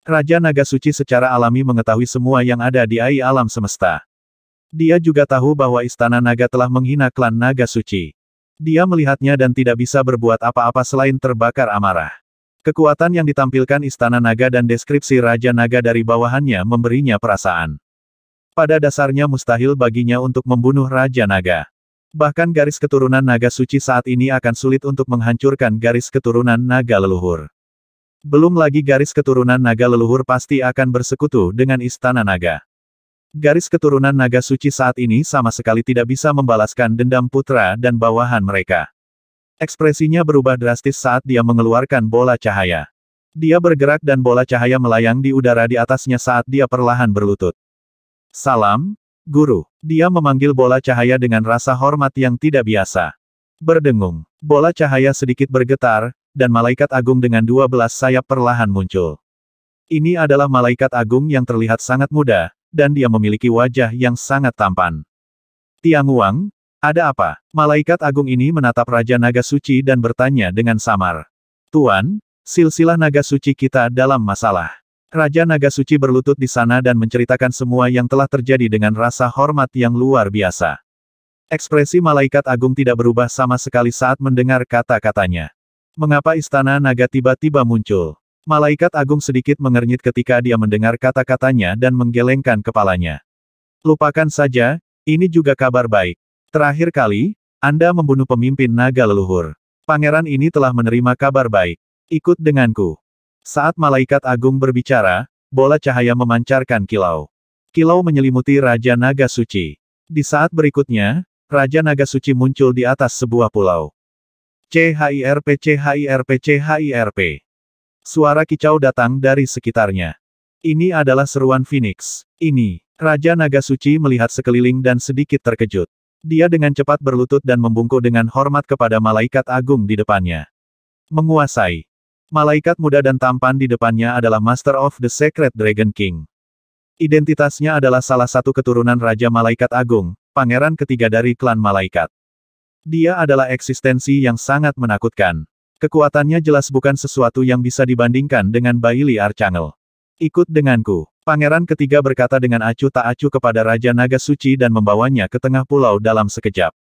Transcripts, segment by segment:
Raja Naga Suci secara alami mengetahui semua yang ada di AI alam semesta. Dia juga tahu bahwa Istana Naga telah menghina klan Naga Suci. Dia melihatnya dan tidak bisa berbuat apa-apa selain terbakar amarah. Kekuatan yang ditampilkan Istana Naga dan deskripsi Raja Naga dari bawahannya memberinya perasaan. Pada dasarnya mustahil baginya untuk membunuh Raja Naga. Bahkan garis keturunan naga suci saat ini akan sulit untuk menghancurkan garis keturunan naga leluhur. Belum lagi garis keturunan naga leluhur pasti akan bersekutu dengan istana naga. Garis keturunan naga suci saat ini sama sekali tidak bisa membalaskan dendam putra dan bawahan mereka. Ekspresinya berubah drastis saat dia mengeluarkan bola cahaya. Dia bergerak dan bola cahaya melayang di udara di atasnya saat dia perlahan berlutut. Salam, guru. Dia memanggil bola cahaya dengan rasa hormat yang tidak biasa. Berdengung, bola cahaya sedikit bergetar, dan malaikat agung dengan dua belas sayap perlahan muncul. Ini adalah malaikat agung yang terlihat sangat muda, dan dia memiliki wajah yang sangat tampan. Tiang Wang, ada apa? Malaikat agung ini menatap Raja Naga Suci dan bertanya dengan samar. Tuan, silsilah Naga Suci kita dalam masalah. Raja Naga Suci berlutut di sana dan menceritakan semua yang telah terjadi dengan rasa hormat yang luar biasa. Ekspresi malaikat agung tidak berubah sama sekali saat mendengar kata-katanya. Mengapa istana naga tiba-tiba muncul? Malaikat agung sedikit mengernyit ketika dia mendengar kata-katanya dan menggelengkan kepalanya. Lupakan saja, ini juga kabar baik. Terakhir kali, Anda membunuh pemimpin naga leluhur. Pangeran ini telah menerima kabar baik. Ikut denganku. Saat malaikat agung berbicara, bola cahaya memancarkan kilau. Kilau menyelimuti Raja Naga Suci. Di saat berikutnya, Raja Naga Suci muncul di atas sebuah pulau. CHIRP CHIRP CHIRP. Suara kicau datang dari sekitarnya. Ini adalah seruan Phoenix. Ini, Raja Naga Suci melihat sekeliling dan sedikit terkejut. Dia dengan cepat berlutut dan membungkuk dengan hormat kepada malaikat agung di depannya. Menguasai. Malaikat muda dan tampan di depannya adalah Master of the Secret Dragon King. Identitasnya adalah salah satu keturunan Raja Malaikat Agung, pangeran ketiga dari klan malaikat. Dia adalah eksistensi yang sangat menakutkan. Kekuatannya jelas bukan sesuatu yang bisa dibandingkan dengan Baili Archangel. Ikut denganku. Pangeran ketiga berkata dengan acuh tak acuh kepada Raja Naga Suci dan membawanya ke tengah pulau dalam sekejap.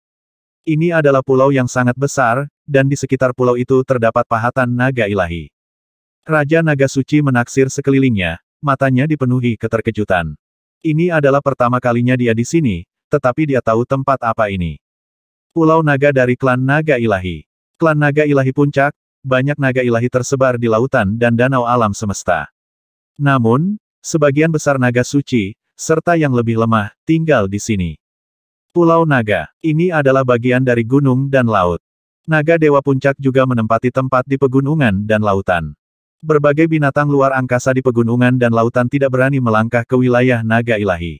Ini adalah pulau yang sangat besar, dan di sekitar pulau itu terdapat pahatan naga ilahi. Raja Naga Suci menaksir sekelilingnya, matanya dipenuhi keterkejutan. Ini adalah pertama kalinya dia di sini, tetapi dia tahu tempat apa ini. Pulau Naga dari klan Naga Ilahi. Klan Naga Ilahi Puncak, banyak naga ilahi tersebar di lautan dan danau alam semesta. Namun, sebagian besar naga suci, serta yang lebih lemah, tinggal di sini. Pulau Naga, ini adalah bagian dari gunung dan laut. Naga Dewa Puncak juga menempati tempat di pegunungan dan lautan. Berbagai binatang luar angkasa di pegunungan dan lautan tidak berani melangkah ke wilayah naga ilahi.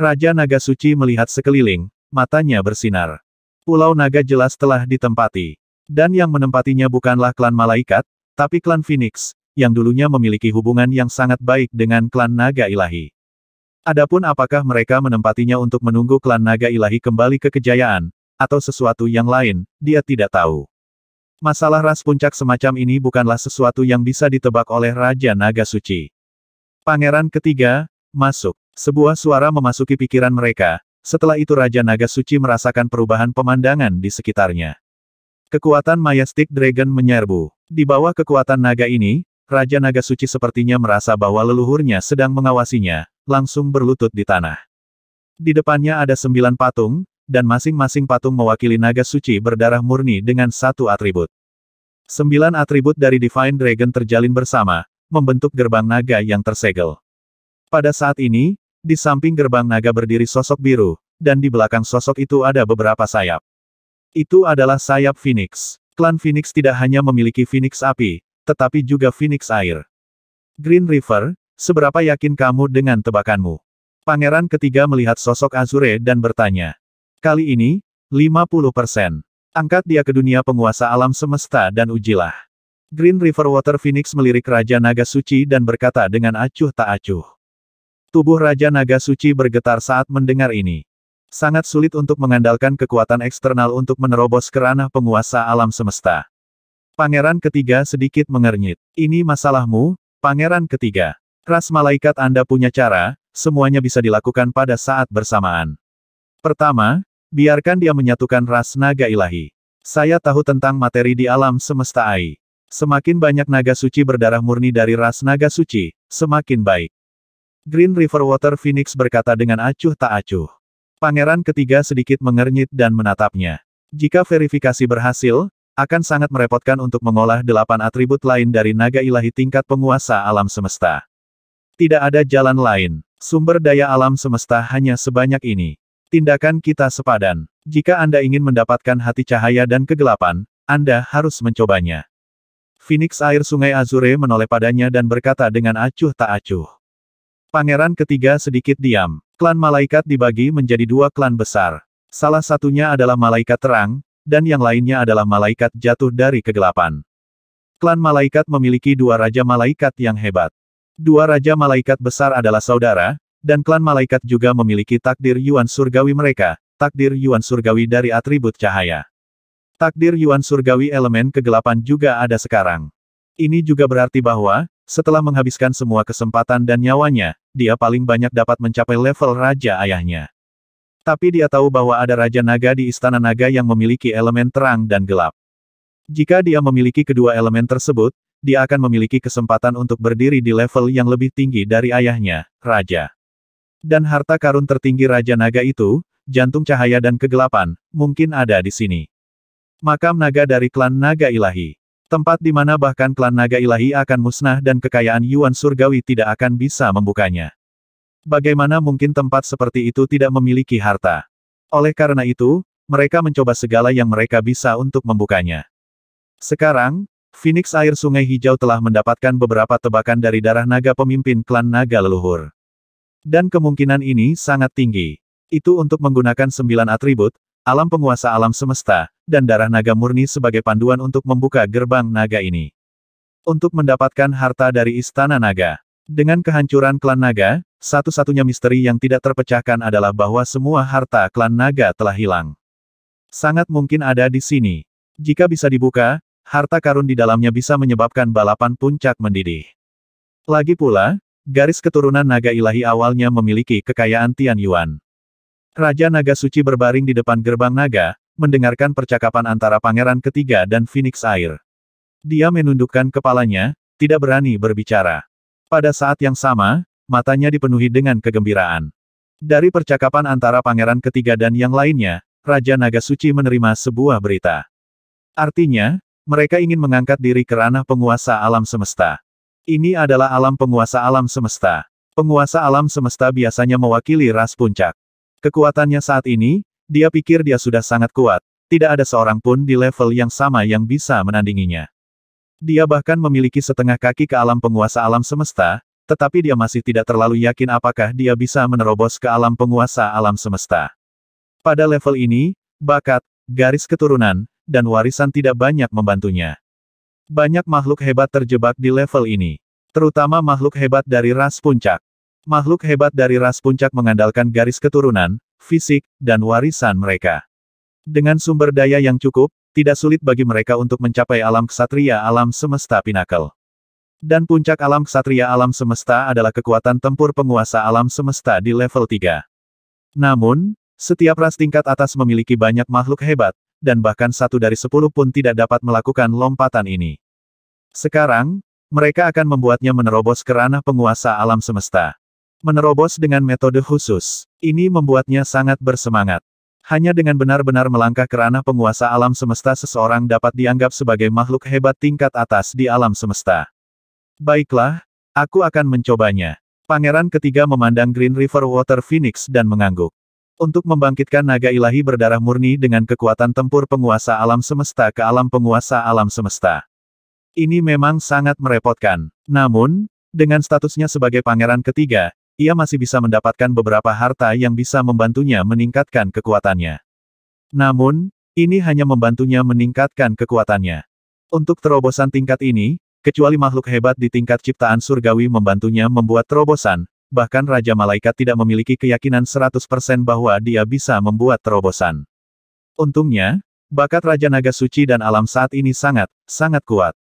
Raja Naga Suci melihat sekeliling, matanya bersinar. Pulau Naga jelas telah ditempati. Dan yang menempatinya bukanlah klan malaikat, tapi klan Phoenix, yang dulunya memiliki hubungan yang sangat baik dengan klan Naga Ilahi. Adapun apakah mereka menempatinya untuk menunggu klan Naga Ilahi kembali ke kejayaan, atau sesuatu yang lain, dia tidak tahu. Masalah ras puncak semacam ini bukanlah sesuatu yang bisa ditebak oleh Raja Naga Suci. Pangeran ketiga, masuk. Sebuah suara memasuki pikiran mereka, setelah itu Raja Naga Suci merasakan perubahan pemandangan di sekitarnya. Kekuatan Majestic Dragon menyerbu. Di bawah kekuatan naga ini, Raja Naga Suci sepertinya merasa bahwa leluhurnya sedang mengawasinya, langsung berlutut di tanah. Di depannya ada sembilan patung, dan masing-masing patung mewakili naga suci berdarah murni dengan satu atribut. Sembilan atribut dari Divine Dragon terjalin bersama, membentuk gerbang naga yang tersegel. Pada saat ini, di samping gerbang naga berdiri sosok biru, dan di belakang sosok itu ada beberapa sayap. Itu adalah sayap Phoenix. Klan Phoenix tidak hanya memiliki Phoenix api, tetapi juga Phoenix air. Green River, seberapa yakin kamu dengan tebakanmu? Pangeran ketiga melihat sosok Azure dan bertanya. Kali ini, 50%. Angkat dia ke dunia penguasa alam semesta dan ujilah. Green River Water Phoenix melirik Raja Naga Suci dan berkata dengan acuh tak acuh. Tubuh Raja Naga Suci bergetar saat mendengar ini. Sangat sulit untuk mengandalkan kekuatan eksternal untuk menerobos kerana penguasa alam semesta. Pangeran ketiga sedikit mengernyit. Ini masalahmu, Pangeran ketiga. Ras malaikat Anda punya cara, semuanya bisa dilakukan pada saat bersamaan. Pertama, biarkan dia menyatukan ras naga ilahi. Saya tahu tentang materi di alam semesta AI. Semakin banyak naga suci berdarah murni dari ras naga suci, semakin baik. Green River Water Phoenix berkata dengan acuh tak acuh. Pangeran ketiga sedikit mengernyit dan menatapnya. Jika verifikasi berhasil, akan sangat merepotkan untuk mengolah delapan atribut lain dari naga ilahi tingkat penguasa alam semesta. Tidak ada jalan lain. Sumber daya alam semesta hanya sebanyak ini. Tindakan kita sepadan. Jika Anda ingin mendapatkan hati cahaya dan kegelapan, Anda harus mencobanya. Phoenix air sungai Azure menoleh padanya dan berkata dengan acuh tak acuh. Pangeran ketiga sedikit diam. Klan malaikat dibagi menjadi dua klan besar. Salah satunya adalah malaikat terang, dan yang lainnya adalah malaikat jatuh dari kegelapan. Klan malaikat memiliki dua raja malaikat yang hebat. Dua raja malaikat besar adalah saudara, dan klan malaikat juga memiliki takdir Yuan Surgawi mereka, takdir Yuan Surgawi dari atribut cahaya. Takdir Yuan Surgawi elemen kegelapan juga ada sekarang. Ini juga berarti bahwa, setelah menghabiskan semua kesempatan dan nyawanya, dia paling banyak dapat mencapai level raja ayahnya. Tapi dia tahu bahwa ada Raja Naga di Istana Naga yang memiliki elemen terang dan gelap. Jika dia memiliki kedua elemen tersebut, dia akan memiliki kesempatan untuk berdiri di level yang lebih tinggi dari ayahnya, Raja. Dan harta karun tertinggi Raja Naga itu, jantung cahaya dan kegelapan, mungkin ada di sini. Makam naga dari klan naga ilahi. Tempat di mana bahkan klan naga ilahi akan musnah dan kekayaan Yuan Surgawi tidak akan bisa membukanya. Bagaimana mungkin tempat seperti itu tidak memiliki harta? Oleh karena itu, mereka mencoba segala yang mereka bisa untuk membukanya. Sekarang, Phoenix Air Sungai Hijau telah mendapatkan beberapa tebakan dari darah naga pemimpin klan naga leluhur. Dan kemungkinan ini sangat tinggi. Itu untuk menggunakan sembilan atribut, alam penguasa alam semesta, dan darah naga murni sebagai panduan untuk membuka gerbang naga ini. Untuk mendapatkan harta dari Istana Naga. Dengan kehancuran klan naga, satu-satunya misteri yang tidak terpecahkan adalah bahwa semua harta klan naga telah hilang. Sangat mungkin ada di sini. Jika bisa dibuka, harta karun di dalamnya bisa menyebabkan balapan puncak mendidih. Lagi pula, garis keturunan naga ilahi awalnya memiliki kekayaan Tian Yuan. Raja Naga Suci berbaring di depan gerbang naga, mendengarkan percakapan antara pangeran ketiga dan Phoenix Air. Dia menundukkan kepalanya, tidak berani berbicara. Pada saat yang sama, matanya dipenuhi dengan kegembiraan. Dari percakapan antara pangeran ketiga dan yang lainnya, Raja Naga Suci menerima sebuah berita. Artinya, mereka ingin mengangkat diri ke ranah penguasa alam semesta. Ini adalah alam penguasa alam semesta. Penguasa alam semesta biasanya mewakili ras puncak. Kekuatannya saat ini, dia pikir dia sudah sangat kuat, tidak ada seorang pun di level yang sama yang bisa menandinginya. Dia bahkan memiliki setengah kaki ke alam penguasa alam semesta, tetapi dia masih tidak terlalu yakin apakah dia bisa menerobos ke alam penguasa alam semesta. Pada level ini, bakat, garis keturunan, dan warisan tidak banyak membantunya. Banyak makhluk hebat terjebak di level ini. Terutama makhluk hebat dari ras puncak. Makhluk hebat dari ras puncak mengandalkan garis keturunan, fisik, dan warisan mereka. Dengan sumber daya yang cukup, tidak sulit bagi mereka untuk mencapai alam ksatria alam semesta pinakel. Dan puncak alam ksatria alam semesta adalah kekuatan tempur penguasa alam semesta di level 3. Namun, setiap ras tingkat atas memiliki banyak makhluk hebat, dan bahkan satu dari sepuluh pun tidak dapat melakukan lompatan ini. Sekarang, mereka akan membuatnya menerobos ke ranah penguasa alam semesta. Menerobos dengan metode khusus, ini membuatnya sangat bersemangat. Hanya dengan benar-benar melangkah ke ranah penguasa alam semesta seseorang dapat dianggap sebagai makhluk hebat tingkat atas di alam semesta. Baiklah, aku akan mencobanya. Pangeran ketiga memandang Green River Water Phoenix dan mengangguk. Untuk membangkitkan naga ilahi berdarah murni dengan kekuatan tempur penguasa alam semesta ke alam penguasa alam semesta. Ini memang sangat merepotkan. Namun, dengan statusnya sebagai pangeran ketiga, ia masih bisa mendapatkan beberapa harta yang bisa membantunya meningkatkan kekuatannya. Namun, ini hanya membantunya meningkatkan kekuatannya. Untuk terobosan tingkat ini, kecuali makhluk hebat di tingkat ciptaan surgawi membantunya membuat terobosan, bahkan Raja Malaikat tidak memiliki keyakinan 100% bahwa dia bisa membuat terobosan. Untungnya, bakat Raja Naga Suci dan alam saat ini sangat, sangat kuat.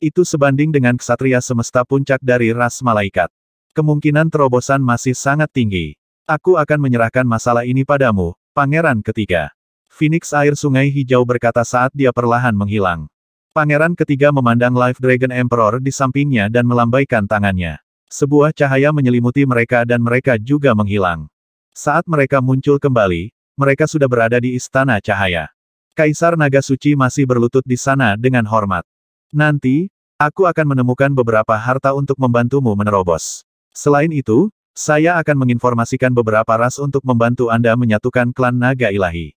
Itu sebanding dengan ksatria semesta puncak dari ras malaikat. Kemungkinan terobosan masih sangat tinggi. Aku akan menyerahkan masalah ini padamu, Pangeran ketiga. Phoenix air sungai hijau berkata saat dia perlahan menghilang. Pangeran ketiga memandang Life Dragon Emperor di sampingnya dan melambaikan tangannya. Sebuah cahaya menyelimuti mereka dan mereka juga menghilang. Saat mereka muncul kembali, mereka sudah berada di Istana Cahaya. Kaisar Naga Suci masih berlutut di sana dengan hormat. Nanti, aku akan menemukan beberapa harta untuk membantumu menerobos. Selain itu, saya akan menginformasikan beberapa ras untuk membantu Anda menyatukan klan naga ilahi.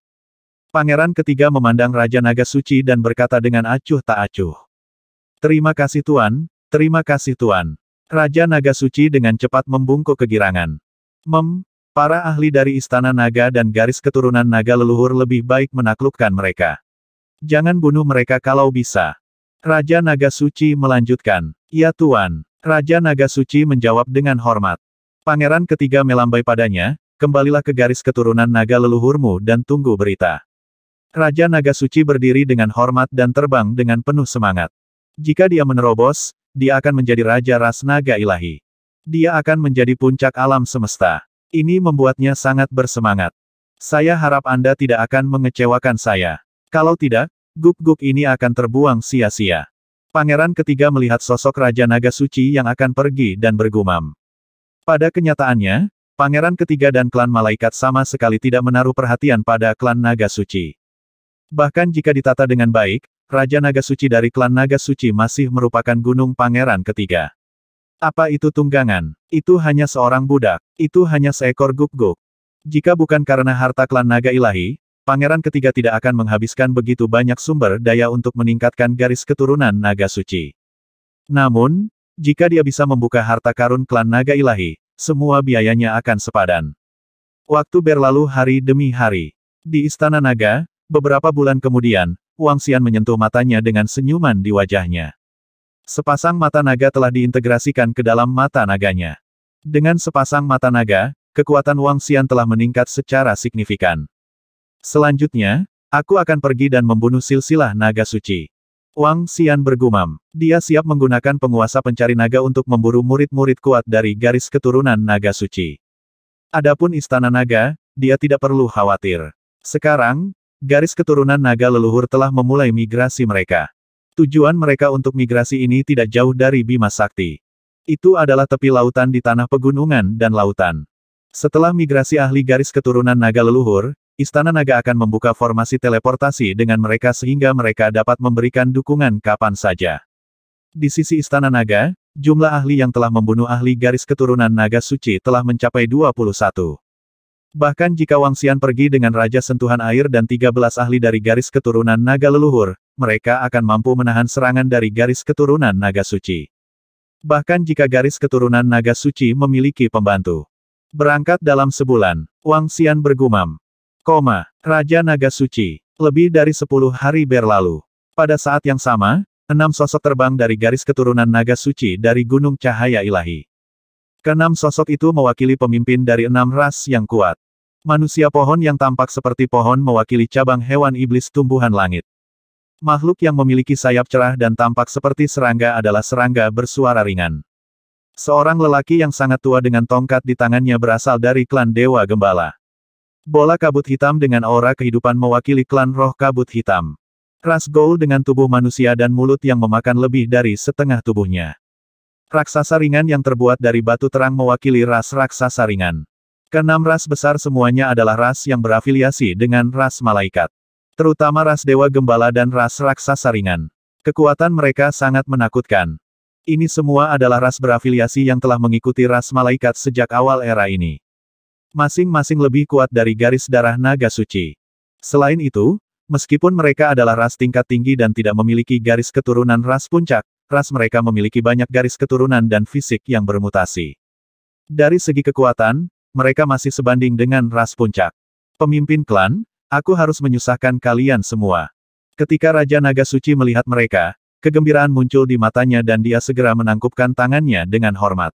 Pangeran ketiga memandang Raja Naga Suci dan berkata dengan acuh tak acuh. Terima kasih Tuan, terima kasih Tuan. Raja Naga Suci dengan cepat membungkuk kegirangan. Mem, para ahli dari Istana Naga dan garis keturunan Naga leluhur lebih baik menaklukkan mereka. Jangan bunuh mereka kalau bisa. Raja Naga Suci melanjutkan, Ya Tuan. Raja Naga Suci menjawab dengan hormat. Pangeran ketiga melambai padanya, kembalilah ke garis keturunan naga leluhurmu dan tunggu berita. Raja Naga Suci berdiri dengan hormat dan terbang dengan penuh semangat. Jika dia menerobos, dia akan menjadi Raja Ras Naga Ilahi. Dia akan menjadi puncak alam semesta. Ini membuatnya sangat bersemangat. Saya harap Anda tidak akan mengecewakan saya. Kalau tidak, guk guk ini akan terbuang sia-sia. Pangeran ketiga melihat sosok Raja Naga Suci yang akan pergi dan bergumam. Pada kenyataannya, Pangeran ketiga dan klan malaikat sama sekali tidak menaruh perhatian pada klan Naga Suci. Bahkan jika ditata dengan baik, Raja Naga Suci dari klan Naga Suci masih merupakan gunung pangeran ketiga. Apa itu tunggangan? Itu hanya seorang budak. Itu hanya seekor guk-guk. Jika bukan karena harta klan Naga Ilahi, Pangeran ketiga tidak akan menghabiskan begitu banyak sumber daya untuk meningkatkan garis keturunan naga suci. Namun, jika dia bisa membuka harta karun klan naga ilahi, semua biayanya akan sepadan. Waktu berlalu hari demi hari. Di Istana Naga, beberapa bulan kemudian, Wang Xian menyentuh matanya dengan senyuman di wajahnya. Sepasang mata naga telah diintegrasikan ke dalam mata naganya. Dengan sepasang mata naga, kekuatan Wang Xian telah meningkat secara signifikan. Selanjutnya, aku akan pergi dan membunuh silsilah naga suci. Wang Xian bergumam. Dia siap menggunakan penguasa pencari naga untuk memburu murid-murid kuat dari garis keturunan naga suci. Adapun istana naga, dia tidak perlu khawatir. Sekarang, garis keturunan naga leluhur telah memulai migrasi mereka. Tujuan mereka untuk migrasi ini tidak jauh dari Bima Sakti. Itu adalah tepi lautan di tanah pegunungan dan lautan. Setelah migrasi ahli garis keturunan naga leluhur, Istana Naga akan membuka formasi teleportasi dengan mereka sehingga mereka dapat memberikan dukungan kapan saja. Di sisi Istana Naga, jumlah ahli yang telah membunuh ahli garis keturunan Naga Suci telah mencapai 21. Bahkan jika Wang Xian pergi dengan Raja Sentuhan Air dan 13 ahli dari garis keturunan Naga Leluhur, mereka akan mampu menahan serangan dari garis keturunan Naga Suci. Bahkan jika garis keturunan Naga Suci memiliki pembantu. Berangkat dalam sebulan, Wang Xian bergumam. Koma, Raja Naga Suci. Lebih dari 10 hari berlalu. Pada saat yang sama, enam sosok terbang dari garis keturunan Naga Suci dari Gunung Cahaya Ilahi. Keenam sosok itu mewakili pemimpin dari enam ras yang kuat. Manusia pohon yang tampak seperti pohon mewakili cabang hewan iblis tumbuhan langit. Makhluk yang memiliki sayap cerah dan tampak seperti serangga adalah serangga bersuara ringan. Seorang lelaki yang sangat tua dengan tongkat di tangannya berasal dari klan Dewa Gembala. Bola kabut hitam dengan aura kehidupan mewakili klan roh kabut hitam. Ras Gaul dengan tubuh manusia dan mulut yang memakan lebih dari setengah tubuhnya. Raksasa ringan yang terbuat dari batu terang mewakili ras raksasa ringan. Keenam ras besar semuanya adalah ras yang berafiliasi dengan ras malaikat. Terutama ras dewa gembala dan ras raksasa ringan. Kekuatan mereka sangat menakutkan. Ini semua adalah ras berafiliasi yang telah mengikuti ras malaikat sejak awal era ini masing-masing lebih kuat dari garis darah naga suci. Selain itu, meskipun mereka adalah ras tingkat tinggi dan tidak memiliki garis keturunan ras puncak, ras mereka memiliki banyak garis keturunan dan fisik yang bermutasi. Dari segi kekuatan, mereka masih sebanding dengan ras puncak. Pemimpin klan, aku harus menyusahkan kalian semua. Ketika Raja Naga Suci melihat mereka, Kegembiraan muncul di matanya dan dia segera menangkupkan tangannya dengan hormat.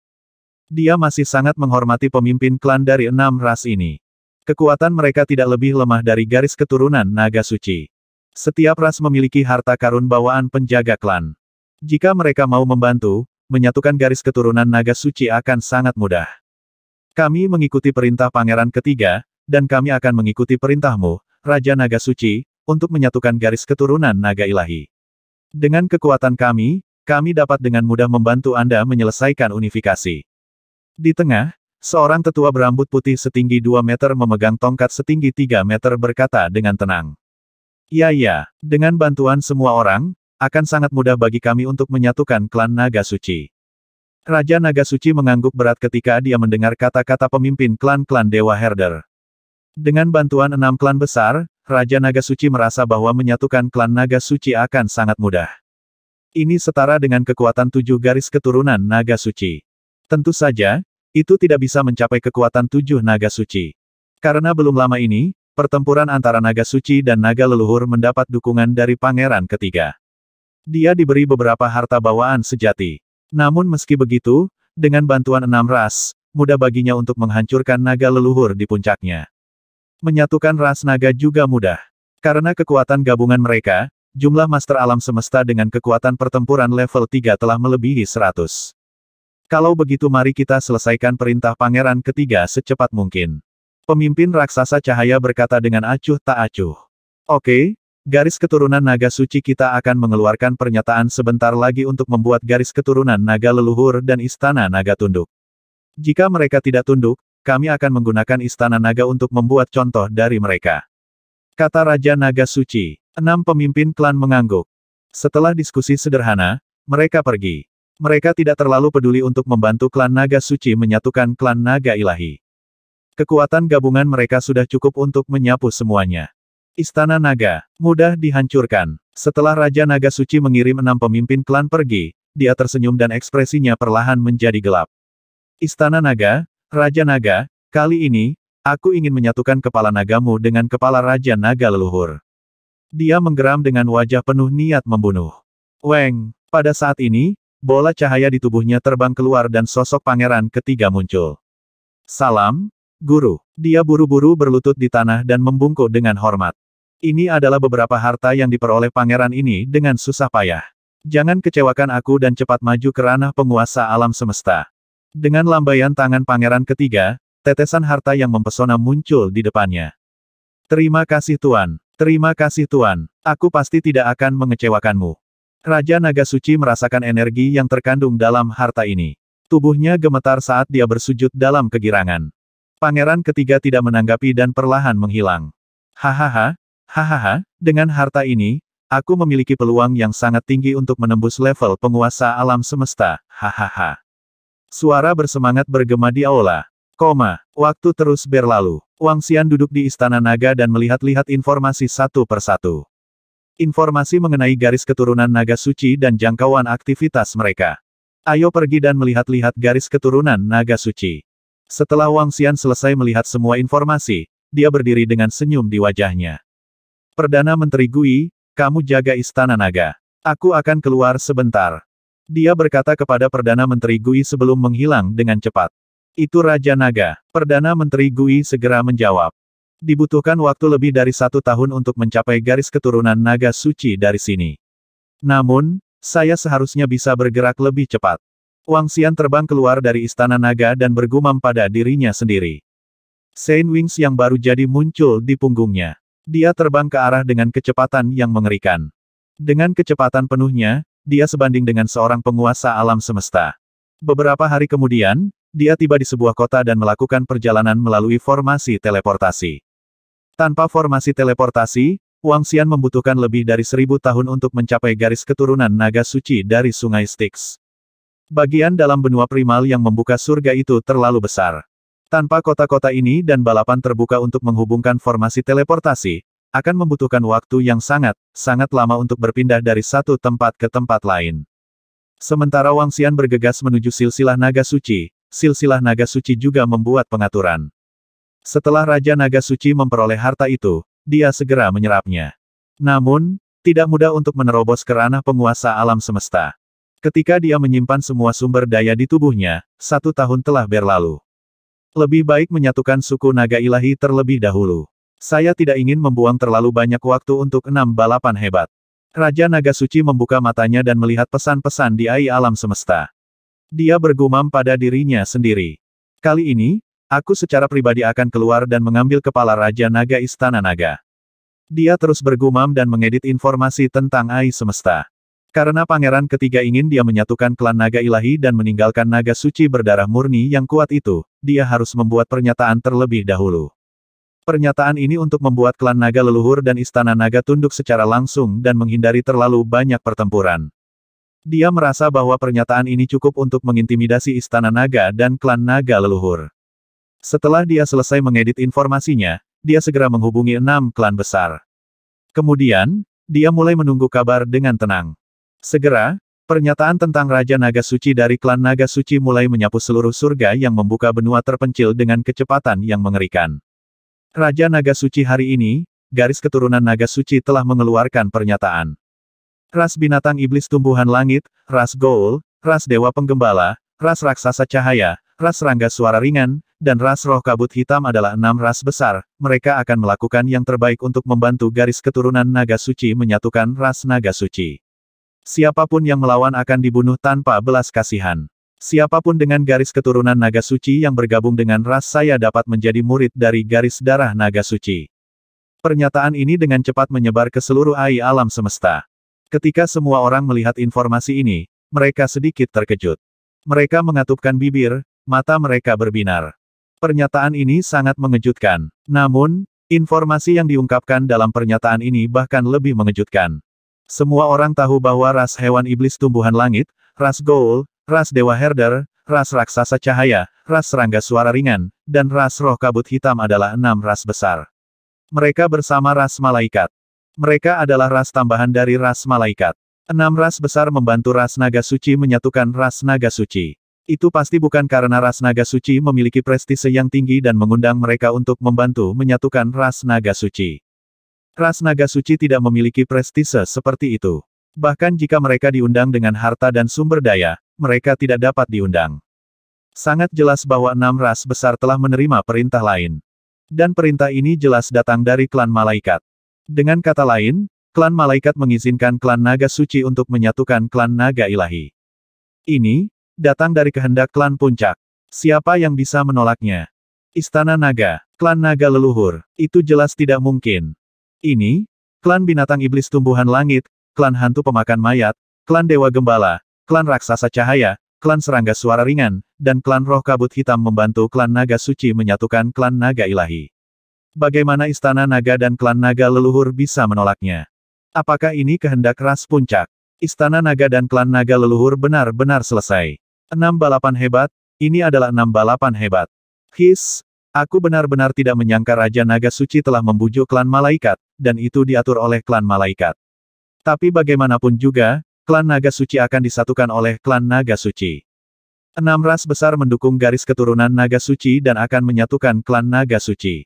Dia masih sangat menghormati pemimpin klan dari enam ras ini. Kekuatan mereka tidak lebih lemah dari garis keturunan naga suci. Setiap ras memiliki harta karun bawaan penjaga klan. Jika mereka mau membantu, menyatukan garis keturunan naga suci akan sangat mudah. Kami mengikuti perintah pangeran ketiga, dan kami akan mengikuti perintahmu, Raja Naga Suci, untuk menyatukan garis keturunan naga ilahi. Dengan kekuatan kami, kami dapat dengan mudah membantu Anda menyelesaikan unifikasi. Di tengah, seorang tetua berambut putih setinggi 2 meter memegang tongkat setinggi 3 meter berkata dengan tenang. Ya ya, dengan bantuan semua orang, akan sangat mudah bagi kami untuk menyatukan klan Naga Suci. Raja Naga Suci mengangguk berat ketika dia mendengar kata-kata pemimpin klan-klan Dewa Herder. Dengan bantuan enam klan besar, Raja Naga Suci merasa bahwa menyatukan klan Naga Suci akan sangat mudah. Ini setara dengan kekuatan tujuh garis keturunan Naga Suci. Tentu saja, itu tidak bisa mencapai kekuatan tujuh naga suci. Karena belum lama ini, pertempuran antara naga suci dan naga leluhur mendapat dukungan dari pangeran ketiga. Dia diberi beberapa harta bawaan sejati. Namun meski begitu, dengan bantuan enam ras, mudah baginya untuk menghancurkan naga leluhur di puncaknya. Menyatukan ras naga juga mudah. Karena kekuatan gabungan mereka, jumlah master alam semesta dengan kekuatan pertempuran level 3 telah melebihi 100. Kalau begitu mari kita selesaikan perintah pangeran ketiga secepat mungkin. Pemimpin raksasa cahaya berkata dengan acuh tak acuh. Oke, garis keturunan naga suci kita akan mengeluarkan pernyataan sebentar lagi untuk membuat garis keturunan naga leluhur dan istana naga tunduk. Jika mereka tidak tunduk, kami akan menggunakan istana naga untuk membuat contoh dari mereka. Kata Raja Naga Suci. Enam pemimpin klan mengangguk. Setelah diskusi sederhana, mereka pergi. Mereka tidak terlalu peduli untuk membantu klan naga suci menyatukan klan naga ilahi. Kekuatan gabungan mereka sudah cukup untuk menyapu semuanya. Istana Naga, mudah dihancurkan. Setelah Raja Naga Suci mengirim enam pemimpin klan pergi, dia tersenyum dan ekspresinya perlahan menjadi gelap. Istana Naga, Raja Naga, kali ini, aku ingin menyatukan kepala nagamu dengan kepala Raja Naga leluhur. Dia menggeram dengan wajah penuh niat membunuh. Weng, pada saat ini, Bola cahaya di tubuhnya terbang keluar dan sosok pangeran ketiga muncul. Salam, guru. Dia buru-buru berlutut di tanah dan membungkuk dengan hormat. Ini adalah beberapa harta yang diperoleh pangeran ini dengan susah payah. Jangan kecewakan aku dan cepat maju ke ranah penguasa alam semesta. Dengan lambaian tangan pangeran ketiga, tetesan harta yang mempesona muncul di depannya. Terima kasih Tuan, terima kasih Tuan, aku pasti tidak akan mengecewakanmu. Raja Naga Suci merasakan energi yang terkandung dalam harta ini. Tubuhnya gemetar saat dia bersujud dalam kegirangan. Pangeran ketiga tidak menanggapi dan perlahan menghilang. Hahaha, hahaha, dengan harta ini, aku memiliki peluang yang sangat tinggi untuk menembus level penguasa alam semesta, hahaha. Suara bersemangat bergema di aula. Koma, waktu terus berlalu. Wang Xian duduk di istana naga dan melihat-lihat informasi satu persatu. Informasi mengenai garis keturunan naga suci dan jangkauan aktivitas mereka. Ayo pergi dan melihat-lihat garis keturunan naga suci. Setelah Wang Xian selesai melihat semua informasi, dia berdiri dengan senyum di wajahnya. Perdana Menteri Gui, kamu jaga istana naga. Aku akan keluar sebentar. Dia berkata kepada Perdana Menteri Gui sebelum menghilang dengan cepat. Itu Raja Naga. Perdana Menteri Gui segera menjawab. Dibutuhkan waktu lebih dari satu tahun untuk mencapai garis keturunan naga suci dari sini. Namun, saya seharusnya bisa bergerak lebih cepat. Wang Xian terbang keluar dari istana naga dan bergumam pada dirinya sendiri. Saint Wings yang baru jadi muncul di punggungnya. Dia terbang ke arah dengan kecepatan yang mengerikan. Dengan kecepatan penuhnya, dia sebanding dengan seorang penguasa alam semesta. Beberapa hari kemudian, dia tiba di sebuah kota dan melakukan perjalanan melalui formasi teleportasi. Tanpa formasi teleportasi, Wang Xian membutuhkan lebih dari seribu tahun untuk mencapai garis keturunan naga suci dari sungai Styx. Bagian dalam benua primal yang membuka surga itu terlalu besar. Tanpa kota-kota ini dan balapan terbuka untuk menghubungkan formasi teleportasi, akan membutuhkan waktu yang sangat, sangat lama untuk berpindah dari satu tempat ke tempat lain. Sementara Wang Xian bergegas menuju silsilah naga suci, silsilah naga suci juga membuat pengaturan. Setelah Raja Naga Suci memperoleh harta itu, dia segera menyerapnya. Namun, tidak mudah untuk menerobos ke ranah penguasa alam semesta. Ketika dia menyimpan semua sumber daya di tubuhnya, satu tahun telah berlalu. Lebih baik menyatukan suku naga ilahi terlebih dahulu. Saya tidak ingin membuang terlalu banyak waktu untuk enam balapan hebat. Raja Naga Suci membuka matanya dan melihat pesan-pesan di AI alam semesta. Dia bergumam pada dirinya sendiri. Kali ini, Aku secara pribadi akan keluar dan mengambil kepala Raja Naga Istana Naga. Dia terus bergumam dan mengedit informasi tentang AI semesta. Karena pangeran ketiga ingin dia menyatukan klan naga ilahi dan meninggalkan naga suci berdarah murni yang kuat itu, dia harus membuat pernyataan terlebih dahulu. Pernyataan ini untuk membuat klan naga leluhur dan istana naga tunduk secara langsung dan menghindari terlalu banyak pertempuran. Dia merasa bahwa pernyataan ini cukup untuk mengintimidasi istana naga dan klan naga leluhur. Setelah dia selesai mengedit informasinya, dia segera menghubungi enam klan besar. Kemudian, dia mulai menunggu kabar dengan tenang. Segera, pernyataan tentang Raja Naga Suci dari klan Naga Suci mulai menyapu seluruh surga yang membuka benua terpencil dengan kecepatan yang mengerikan. Raja Naga Suci hari ini, garis keturunan Naga Suci telah mengeluarkan pernyataan. Ras binatang iblis tumbuhan langit, ras gol, ras dewa penggembala, ras raksasa cahaya, ras rangga suara ringan, dan ras roh kabut hitam adalah enam ras besar, mereka akan melakukan yang terbaik untuk membantu garis keturunan naga suci menyatukan ras naga suci. Siapapun yang melawan akan dibunuh tanpa belas kasihan. Siapapun dengan garis keturunan naga suci yang bergabung dengan ras saya dapat menjadi murid dari garis darah naga suci. Pernyataan ini dengan cepat menyebar ke seluruh AI alam semesta. Ketika semua orang melihat informasi ini, mereka sedikit terkejut. Mereka mengatupkan bibir, Mata mereka berbinar. Pernyataan ini sangat mengejutkan. Namun, informasi yang diungkapkan dalam pernyataan ini bahkan lebih mengejutkan. Semua orang tahu bahwa ras hewan iblis tumbuhan langit, ras Goul, ras Dewa Herder, ras raksasa cahaya, ras serangga suara ringan, dan ras roh kabut hitam adalah enam ras besar. Mereka bersama ras malaikat. Mereka adalah ras tambahan dari ras malaikat. Enam ras besar membantu ras naga suci menyatukan ras naga suci. Itu pasti bukan karena ras naga suci memiliki prestise yang tinggi dan mengundang mereka untuk membantu menyatukan ras naga suci. Ras naga suci tidak memiliki prestise seperti itu. Bahkan jika mereka diundang dengan harta dan sumber daya, mereka tidak dapat diundang. Sangat jelas bahwa enam ras besar telah menerima perintah lain. Dan perintah ini jelas datang dari klan malaikat. Dengan kata lain, klan malaikat mengizinkan klan naga suci untuk menyatukan klan naga ilahi. Ini, datang dari kehendak klan puncak. Siapa yang bisa menolaknya? Istana Naga, klan Naga leluhur, itu jelas tidak mungkin. Ini, klan binatang iblis tumbuhan langit, klan hantu pemakan mayat, klan dewa gembala, klan raksasa cahaya, klan serangga suara ringan, dan klan roh kabut hitam membantu klan Naga suci menyatukan klan Naga ilahi. Bagaimana istana Naga dan klan Naga leluhur bisa menolaknya? Apakah ini kehendak ras puncak? Istana Naga dan klan Naga leluhur benar-benar selesai. Enam balapan hebat, ini adalah enam balapan hebat. His, aku benar-benar tidak menyangka Raja Naga Suci telah membujuk klan malaikat, dan itu diatur oleh klan malaikat. Tapi bagaimanapun juga, klan Naga Suci akan disatukan oleh klan Naga Suci. Enam ras besar mendukung garis keturunan Naga Suci dan akan menyatukan klan Naga Suci.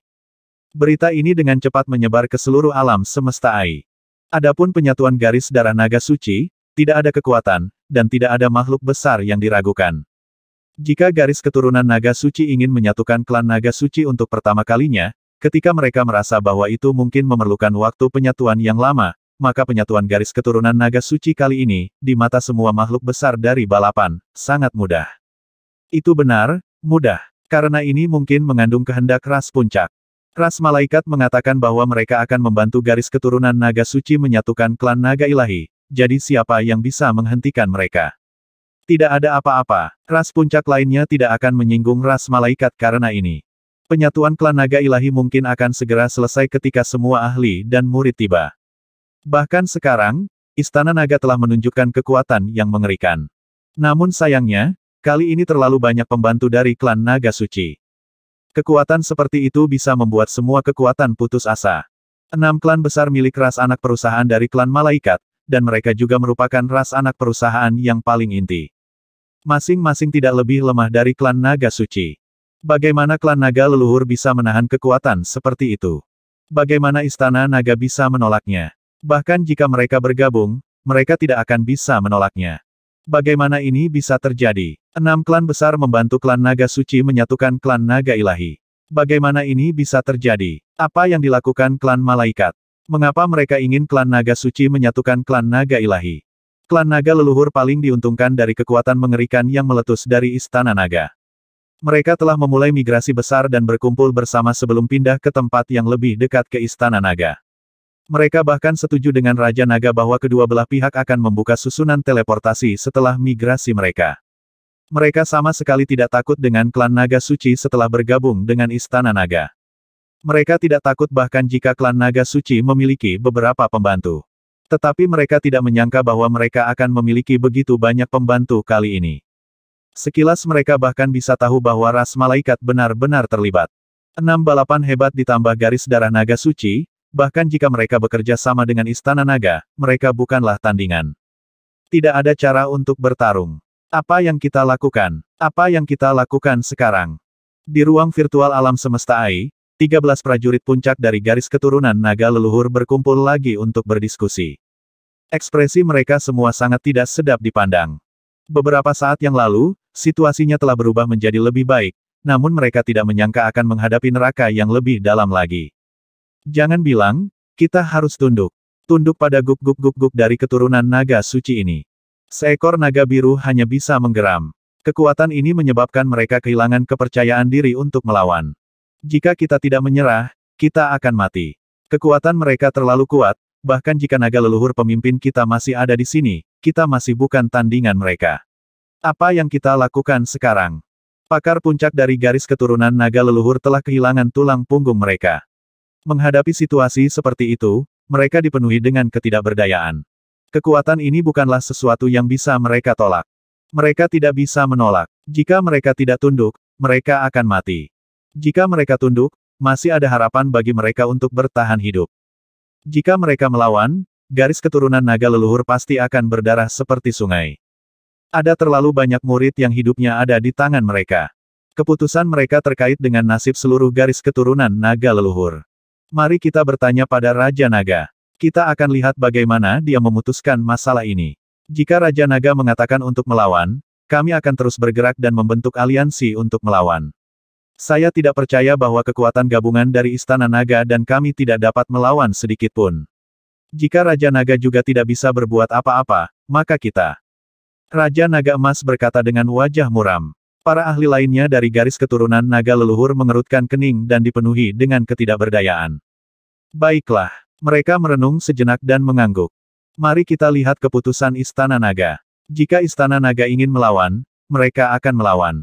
Berita ini dengan cepat menyebar ke seluruh alam semesta AI. Adapun penyatuan garis darah Naga Suci, tidak ada kekuatan, dan tidak ada makhluk besar yang diragukan. Jika garis keturunan naga suci ingin menyatukan klan naga suci untuk pertama kalinya, ketika mereka merasa bahwa itu mungkin memerlukan waktu penyatuan yang lama, maka penyatuan garis keturunan naga suci kali ini, di mata semua makhluk besar dari balapan, sangat mudah. Itu benar, mudah. Karena ini mungkin mengandung kehendak ras puncak. Ras malaikat mengatakan bahwa mereka akan membantu garis keturunan naga suci menyatukan klan naga ilahi, jadi siapa yang bisa menghentikan mereka? Tidak ada apa-apa, ras puncak lainnya tidak akan menyinggung ras malaikat karena ini. Penyatuan klan naga ilahi mungkin akan segera selesai ketika semua ahli dan murid tiba. Bahkan sekarang, istana naga telah menunjukkan kekuatan yang mengerikan. Namun sayangnya, kali ini terlalu banyak pembantu dari klan naga suci. Kekuatan seperti itu bisa membuat semua kekuatan putus asa. Enam klan besar milik ras anak perusahaan dari klan malaikat, dan mereka juga merupakan ras anak perusahaan yang paling inti. Masing-masing tidak lebih lemah dari klan naga suci. Bagaimana klan naga leluhur bisa menahan kekuatan seperti itu? Bagaimana istana naga bisa menolaknya? Bahkan jika mereka bergabung, mereka tidak akan bisa menolaknya. Bagaimana ini bisa terjadi? Enam klan besar membantu klan naga suci menyatukan klan naga ilahi. Bagaimana ini bisa terjadi? Apa yang dilakukan klan malaikat? Mengapa mereka ingin klan naga suci menyatukan klan naga ilahi? Klan naga leluhur paling diuntungkan dari kekuatan mengerikan yang meletus dari istana naga. Mereka telah memulai migrasi besar dan berkumpul bersama sebelum pindah ke tempat yang lebih dekat ke istana naga. Mereka bahkan setuju dengan Raja Naga bahwa kedua belah pihak akan membuka susunan teleportasi setelah migrasi mereka. Mereka sama sekali tidak takut dengan klan naga suci setelah bergabung dengan istana naga. Mereka tidak takut bahkan jika klan naga suci memiliki beberapa pembantu. Tetapi mereka tidak menyangka bahwa mereka akan memiliki begitu banyak pembantu kali ini. Sekilas mereka bahkan bisa tahu bahwa ras malaikat benar-benar terlibat. Enam balapan hebat ditambah garis darah naga suci, bahkan jika mereka bekerja sama dengan istana naga, mereka bukanlah tandingan. Tidak ada cara untuk bertarung. Apa yang kita lakukan? Apa yang kita lakukan sekarang? Di ruang virtual alam semesta AI, 13 prajurit puncak dari garis keturunan naga leluhur berkumpul lagi untuk berdiskusi. Ekspresi mereka semua sangat tidak sedap dipandang. Beberapa saat yang lalu, situasinya telah berubah menjadi lebih baik, namun mereka tidak menyangka akan menghadapi neraka yang lebih dalam lagi. Jangan bilang, kita harus tunduk. Tunduk pada guk-guk-guk-guk dari keturunan naga suci ini. Seekor naga biru hanya bisa menggeram. Kekuatan ini menyebabkan mereka kehilangan kepercayaan diri untuk melawan. Jika kita tidak menyerah, kita akan mati. Kekuatan mereka terlalu kuat, bahkan jika naga leluhur pemimpin kita masih ada di sini, kita masih bukan tandingan mereka. Apa yang kita lakukan sekarang? Pakar puncak dari garis keturunan naga leluhur telah kehilangan tulang punggung mereka. Menghadapi situasi seperti itu, mereka dipenuhi dengan ketidakberdayaan. Kekuatan ini bukanlah sesuatu yang bisa mereka tolak. Mereka tidak bisa menolak. Jika mereka tidak tunduk, mereka akan mati. Jika mereka tunduk, masih ada harapan bagi mereka untuk bertahan hidup. Jika mereka melawan, garis keturunan naga leluhur pasti akan berdarah seperti sungai. Ada terlalu banyak murid yang hidupnya ada di tangan mereka. Keputusan mereka terkait dengan nasib seluruh garis keturunan naga leluhur. Mari kita bertanya pada Raja Naga. Kita akan lihat bagaimana dia memutuskan masalah ini. Jika Raja Naga mengatakan untuk melawan, kami akan terus bergerak dan membentuk aliansi untuk melawan. Saya tidak percaya bahwa kekuatan gabungan dari Istana Naga dan kami tidak dapat melawan sedikitpun. Jika Raja Naga juga tidak bisa berbuat apa-apa, maka kita. Raja Naga Emas berkata dengan wajah muram. Para ahli lainnya dari garis keturunan naga leluhur mengerutkan kening dan dipenuhi dengan ketidakberdayaan. Baiklah, mereka merenung sejenak dan mengangguk. Mari kita lihat keputusan Istana Naga. Jika Istana Naga ingin melawan, mereka akan melawan.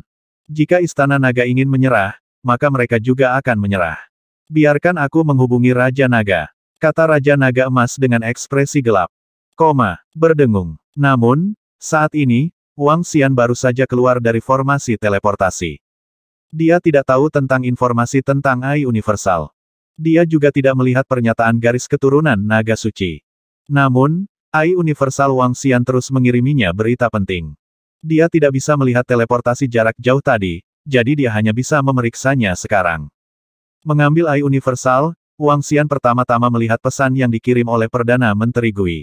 Jika Istana Naga ingin menyerah, maka mereka juga akan menyerah. Biarkan aku menghubungi Raja Naga. Kata Raja Naga Emas dengan ekspresi gelap. Koma, berdengung. Namun, saat ini, Wang Xian baru saja keluar dari formasi teleportasi. Dia tidak tahu tentang informasi tentang AI Universal. Dia juga tidak melihat pernyataan garis keturunan Naga Suci. Namun, AI Universal Wang Xian terus mengiriminya berita penting. Dia tidak bisa melihat teleportasi jarak jauh tadi, jadi dia hanya bisa memeriksanya sekarang. Mengambil AI Universal, Wang Xian pertama-tama melihat pesan yang dikirim oleh Perdana Menteri Gui.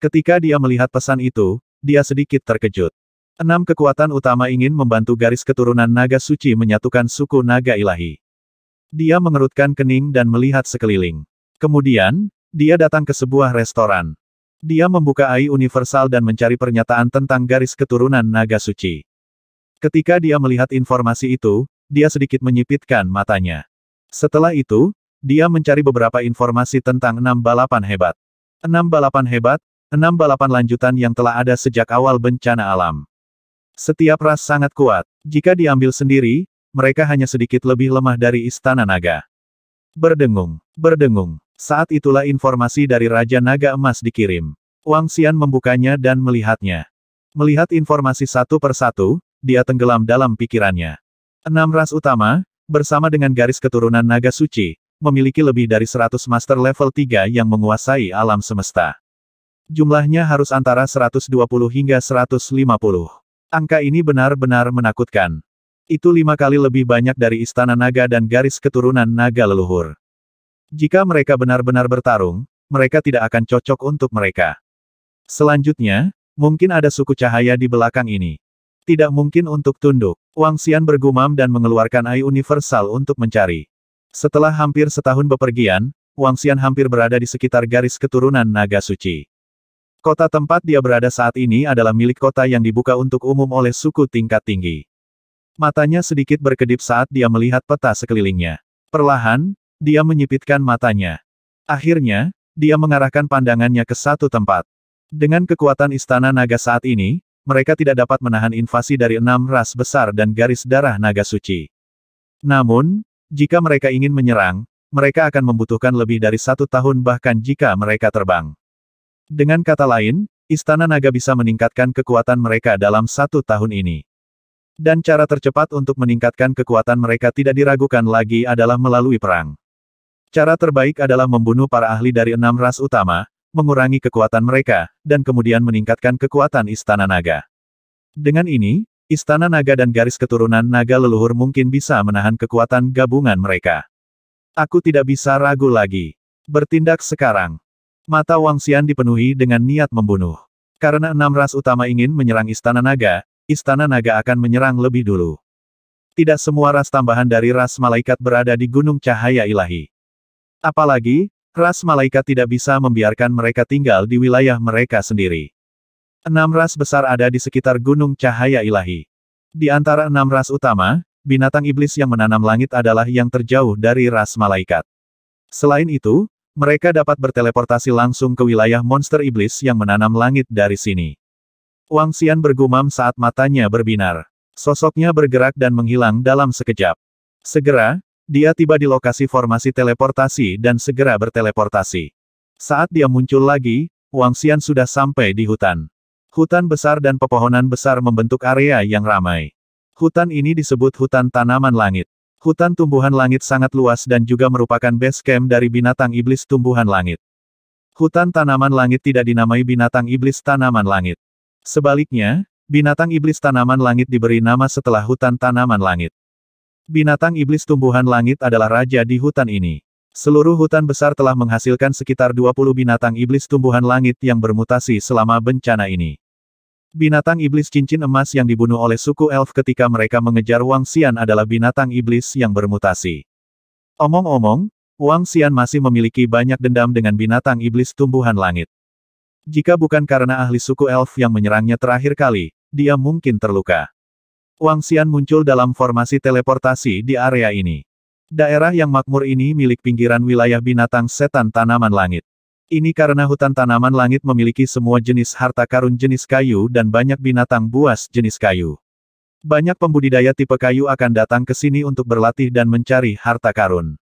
Ketika dia melihat pesan itu, dia sedikit terkejut. Enam kekuatan utama ingin membantu garis keturunan naga suci menyatukan suku naga ilahi. Dia mengerutkan kening dan melihat sekeliling. Kemudian, dia datang ke sebuah restoran. Dia membuka AI universal dan mencari pernyataan tentang garis keturunan naga suci. Ketika dia melihat informasi itu, dia sedikit menyipitkan matanya. Setelah itu, dia mencari beberapa informasi tentang enam balapan hebat. Enam balapan hebat, enam balapan lanjutan yang telah ada sejak awal bencana alam. Setiap ras sangat kuat. Jika diambil sendiri, mereka hanya sedikit lebih lemah dari Istana Naga. Berdengung, berdengung. Saat itulah informasi dari Raja Naga Emas dikirim. Wang Xian membukanya dan melihatnya. Melihat informasi satu persatu, dia tenggelam dalam pikirannya. Enam ras utama, bersama dengan garis keturunan naga suci, memiliki lebih dari 100 master level 3 yang menguasai alam semesta. Jumlahnya harus antara 120 hingga 150. Angka ini benar-benar menakutkan. Itu lima kali lebih banyak dari istana naga dan garis keturunan naga leluhur. Jika mereka benar-benar bertarung, mereka tidak akan cocok untuk mereka. Selanjutnya, mungkin ada suku cahaya di belakang ini. Tidak mungkin untuk tunduk. Wang Xian bergumam dan mengeluarkan air Universal untuk mencari. Setelah hampir setahun bepergian, Wang Xian hampir berada di sekitar garis keturunan Naga Suci. Kota tempat dia berada saat ini adalah milik kota yang dibuka untuk umum oleh suku tingkat tinggi. Matanya sedikit berkedip saat dia melihat peta sekelilingnya. Perlahan, dia menyipitkan matanya. Akhirnya, dia mengarahkan pandangannya ke satu tempat. Dengan kekuatan istana naga saat ini, mereka tidak dapat menahan invasi dari enam ras besar dan garis darah naga suci. Namun, jika mereka ingin menyerang, mereka akan membutuhkan lebih dari satu tahun bahkan jika mereka terbang. Dengan kata lain, Istana Naga bisa meningkatkan kekuatan mereka dalam satu tahun ini. Dan cara tercepat untuk meningkatkan kekuatan mereka tidak diragukan lagi adalah melalui perang. Cara terbaik adalah membunuh para ahli dari enam ras utama, mengurangi kekuatan mereka, dan kemudian meningkatkan kekuatan Istana Naga. Dengan ini, Istana Naga dan garis keturunan Naga leluhur mungkin bisa menahan kekuatan gabungan mereka. Aku tidak bisa ragu lagi. Bertindak sekarang. Mata Wang Xian dipenuhi dengan niat membunuh. Karena enam ras utama ingin menyerang Istana Naga, Istana Naga akan menyerang lebih dulu. Tidak semua ras tambahan dari ras malaikat berada di Gunung Cahaya Ilahi. Apalagi, ras malaikat tidak bisa membiarkan mereka tinggal di wilayah mereka sendiri. Enam ras besar ada di sekitar Gunung Cahaya Ilahi. Di antara enam ras utama, binatang iblis yang menanam langit adalah yang terjauh dari ras malaikat. Selain itu, mereka dapat berteleportasi langsung ke wilayah monster iblis yang menanam langit dari sini. Wang Xian bergumam saat matanya berbinar. Sosoknya bergerak dan menghilang dalam sekejap. Segera, dia tiba di lokasi formasi teleportasi dan segera berteleportasi. Saat dia muncul lagi, Wang Xian sudah sampai di hutan. Hutan besar dan pepohonan besar membentuk area yang ramai. Hutan ini disebut hutan tanaman langit. Hutan tumbuhan langit sangat luas dan juga merupakan base camp dari binatang iblis tumbuhan langit. Hutan tanaman langit tidak dinamai binatang iblis tanaman langit. Sebaliknya, binatang iblis tanaman langit diberi nama setelah hutan tanaman langit. Binatang iblis tumbuhan langit adalah raja di hutan ini. Seluruh hutan besar telah menghasilkan sekitar 20 binatang iblis tumbuhan langit yang bermutasi selama bencana ini. Binatang iblis cincin emas yang dibunuh oleh suku elf ketika mereka mengejar Wang Xian adalah binatang iblis yang bermutasi. Omong-omong, Wang Xian masih memiliki banyak dendam dengan binatang iblis tumbuhan langit. Jika bukan karena ahli suku elf yang menyerangnya terakhir kali, dia mungkin terluka. Wang Xian muncul dalam formasi teleportasi di area ini. Daerah yang makmur ini milik pinggiran wilayah binatang setan tanaman langit. Ini karena hutan tanaman langit memiliki semua jenis harta karun jenis kayu dan banyak binatang buas jenis kayu. Banyak pembudidaya tipe kayu akan datang ke sini untuk berlatih dan mencari harta karun.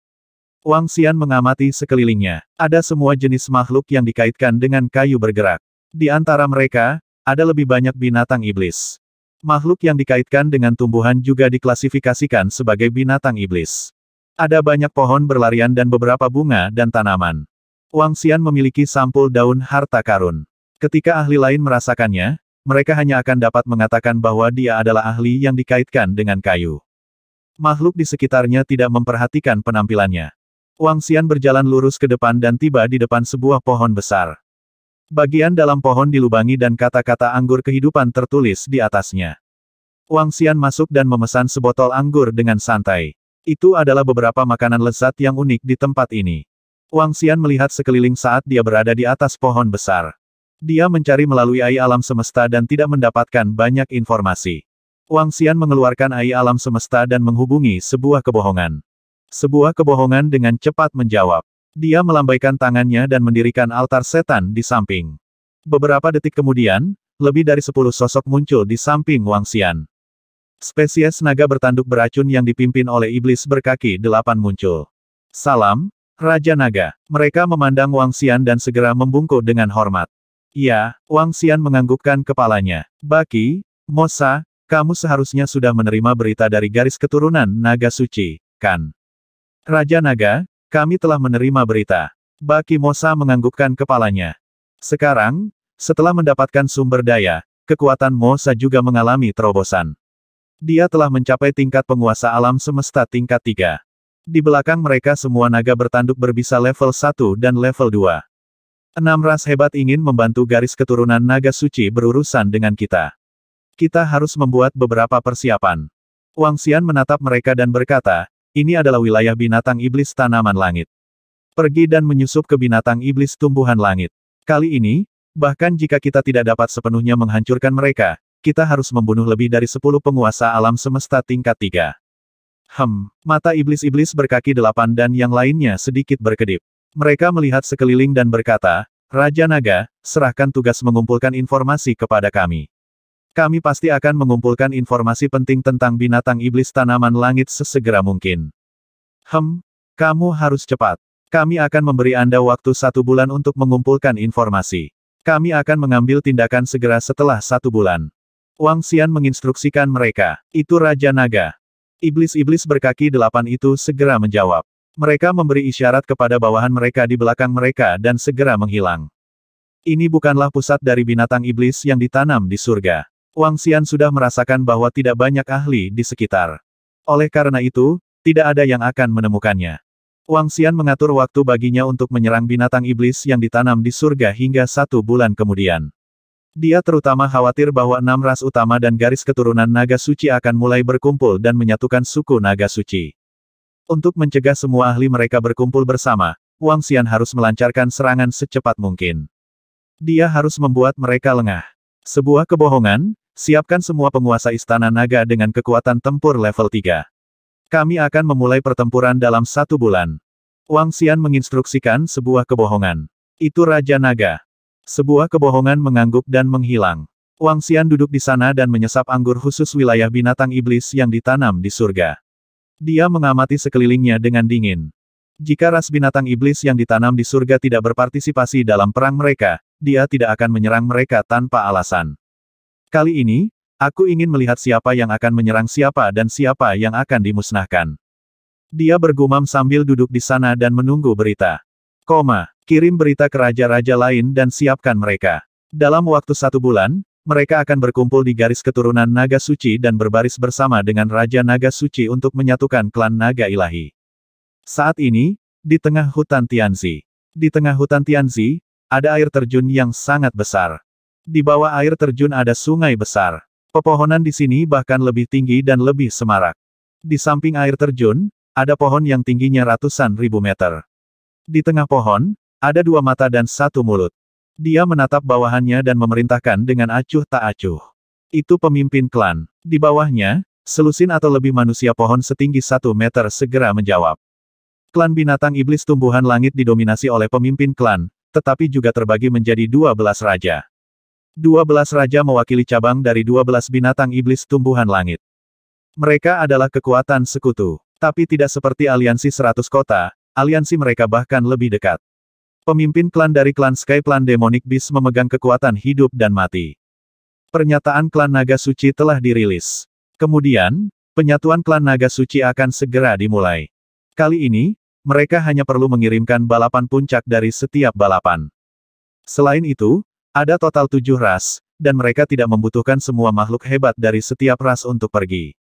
Wang Xian mengamati sekelilingnya. Ada semua jenis makhluk yang dikaitkan dengan kayu bergerak. Di antara mereka, ada lebih banyak binatang iblis. Makhluk yang dikaitkan dengan tumbuhan juga diklasifikasikan sebagai binatang iblis. Ada banyak pohon berlarian dan beberapa bunga dan tanaman. Wang Xian memiliki sampul daun harta karun. Ketika ahli lain merasakannya, mereka hanya akan dapat mengatakan bahwa dia adalah ahli yang dikaitkan dengan kayu. Makhluk di sekitarnya tidak memperhatikan penampilannya. Wang Xian berjalan lurus ke depan dan tiba di depan sebuah pohon besar. Bagian dalam pohon dilubangi dan kata-kata anggur kehidupan tertulis di atasnya. Wang Xian masuk dan memesan sebotol anggur dengan santai. Itu adalah beberapa makanan lezat yang unik di tempat ini. Wang Xian melihat sekeliling saat dia berada di atas pohon besar. Dia mencari melalui AI alam semesta dan tidak mendapatkan banyak informasi. Wang Xian mengeluarkan AI alam semesta dan menghubungi sebuah kebohongan. Sebuah kebohongan dengan cepat menjawab. Dia melambaikan tangannya dan mendirikan altar setan di samping. Beberapa detik kemudian, lebih dari sepuluh sosok muncul di samping Wang Xian. Spesies naga bertanduk beracun yang dipimpin oleh iblis berkaki delapan muncul. Salam, Raja Naga. Mereka memandang Wang Xian dan segera membungkuk dengan hormat. Ya, Wang Xian menganggukkan kepalanya. Baki, Mosa, kamu seharusnya sudah menerima berita dari garis keturunan naga suci, kan? Raja Naga, kami telah menerima berita. Baki Bakimosa menganggukkan kepalanya. Sekarang, setelah mendapatkan sumber daya, kekuatan Mosa juga mengalami terobosan. Dia telah mencapai tingkat penguasa alam semesta tingkat 3. Di belakang mereka semua naga bertanduk berbisa level 1 dan level 2. Enam ras hebat ingin membantu garis keturunan naga suci berurusan dengan kita. Kita harus membuat beberapa persiapan. Wang Xian menatap mereka dan berkata, ini adalah wilayah binatang iblis tanaman langit. Pergi dan menyusup ke binatang iblis tumbuhan langit. Kali ini, bahkan jika kita tidak dapat sepenuhnya menghancurkan mereka, kita harus membunuh lebih dari sepuluh penguasa alam semesta tingkat tiga. Hem, mata iblis-iblis berkaki delapan dan yang lainnya sedikit berkedip. Mereka melihat sekeliling dan berkata, Raja Naga, serahkan tugas mengumpulkan informasi kepada kami. Kami pasti akan mengumpulkan informasi penting tentang binatang iblis tanaman langit sesegera mungkin. Hem, kamu harus cepat. Kami akan memberi Anda waktu satu bulan untuk mengumpulkan informasi. Kami akan mengambil tindakan segera setelah satu bulan. Wang Xian menginstruksikan mereka. Itu Raja Naga. Iblis-iblis berkaki delapan itu segera menjawab. Mereka memberi isyarat kepada bawahan mereka di belakang mereka dan segera menghilang. Ini bukanlah pusat dari binatang iblis yang ditanam di surga. Wang Xian sudah merasakan bahwa tidak banyak ahli di sekitar. Oleh karena itu, tidak ada yang akan menemukannya. Wang Xian mengatur waktu baginya untuk menyerang binatang iblis yang ditanam di surga hingga satu bulan kemudian. Dia terutama khawatir bahwa enam ras utama dan garis keturunan naga suci akan mulai berkumpul dan menyatukan suku naga suci. Untuk mencegah semua ahli mereka berkumpul bersama, Wang Xian harus melancarkan serangan secepat mungkin. Dia harus membuat mereka lengah. Sebuah kebohongan, Siapkan semua penguasa Istana Naga dengan kekuatan tempur level 3. Kami akan memulai pertempuran dalam satu bulan. Wang Xian menginstruksikan sebuah kebohongan. Itu Raja Naga. Sebuah kebohongan mengangguk dan menghilang. Wang Xian duduk di sana dan menyesap anggur khusus wilayah binatang iblis yang ditanam di surga. Dia mengamati sekelilingnya dengan dingin. Jika ras binatang iblis yang ditanam di surga tidak berpartisipasi dalam perang mereka, dia tidak akan menyerang mereka tanpa alasan. Kali ini, aku ingin melihat siapa yang akan menyerang siapa dan siapa yang akan dimusnahkan. Dia bergumam sambil duduk di sana dan menunggu berita. Koma, kirim berita ke raja-raja lain dan siapkan mereka. Dalam waktu satu bulan, mereka akan berkumpul di garis keturunan Naga Suci dan berbaris bersama dengan Raja Naga Suci untuk menyatukan klan Naga Ilahi. Saat ini, di tengah hutan Tianzi. Di tengah hutan Tianzi, ada air terjun yang sangat besar. Di bawah air terjun ada sungai besar. Pepohonan di sini bahkan lebih tinggi dan lebih semarak. Di samping air terjun, ada pohon yang tingginya ratusan ribu meter. Di tengah pohon, ada dua mata dan satu mulut. Dia menatap bawahannya dan memerintahkan dengan acuh tak acuh. Itu pemimpin klan. Di bawahnya, selusin atau lebih manusia pohon setinggi satu meter segera menjawab. Klan binatang iblis tumbuhan langit didominasi oleh pemimpin klan, tetapi juga terbagi menjadi dua belas raja. 12 raja mewakili cabang dari 12 binatang iblis tumbuhan langit. Mereka adalah kekuatan sekutu. Tapi tidak seperti aliansi seratus kota, aliansi mereka bahkan lebih dekat. Pemimpin klan dari klan Sky Plan Demonic Beast memegang kekuatan hidup dan mati. Pernyataan klan Naga Suci telah dirilis. Kemudian, penyatuan klan Naga Suci akan segera dimulai. Kali ini, mereka hanya perlu mengirimkan balapan puncak dari setiap balapan. Selain itu, ada total tujuh ras, dan mereka tidak membutuhkan semua makhluk hebat dari setiap ras untuk pergi.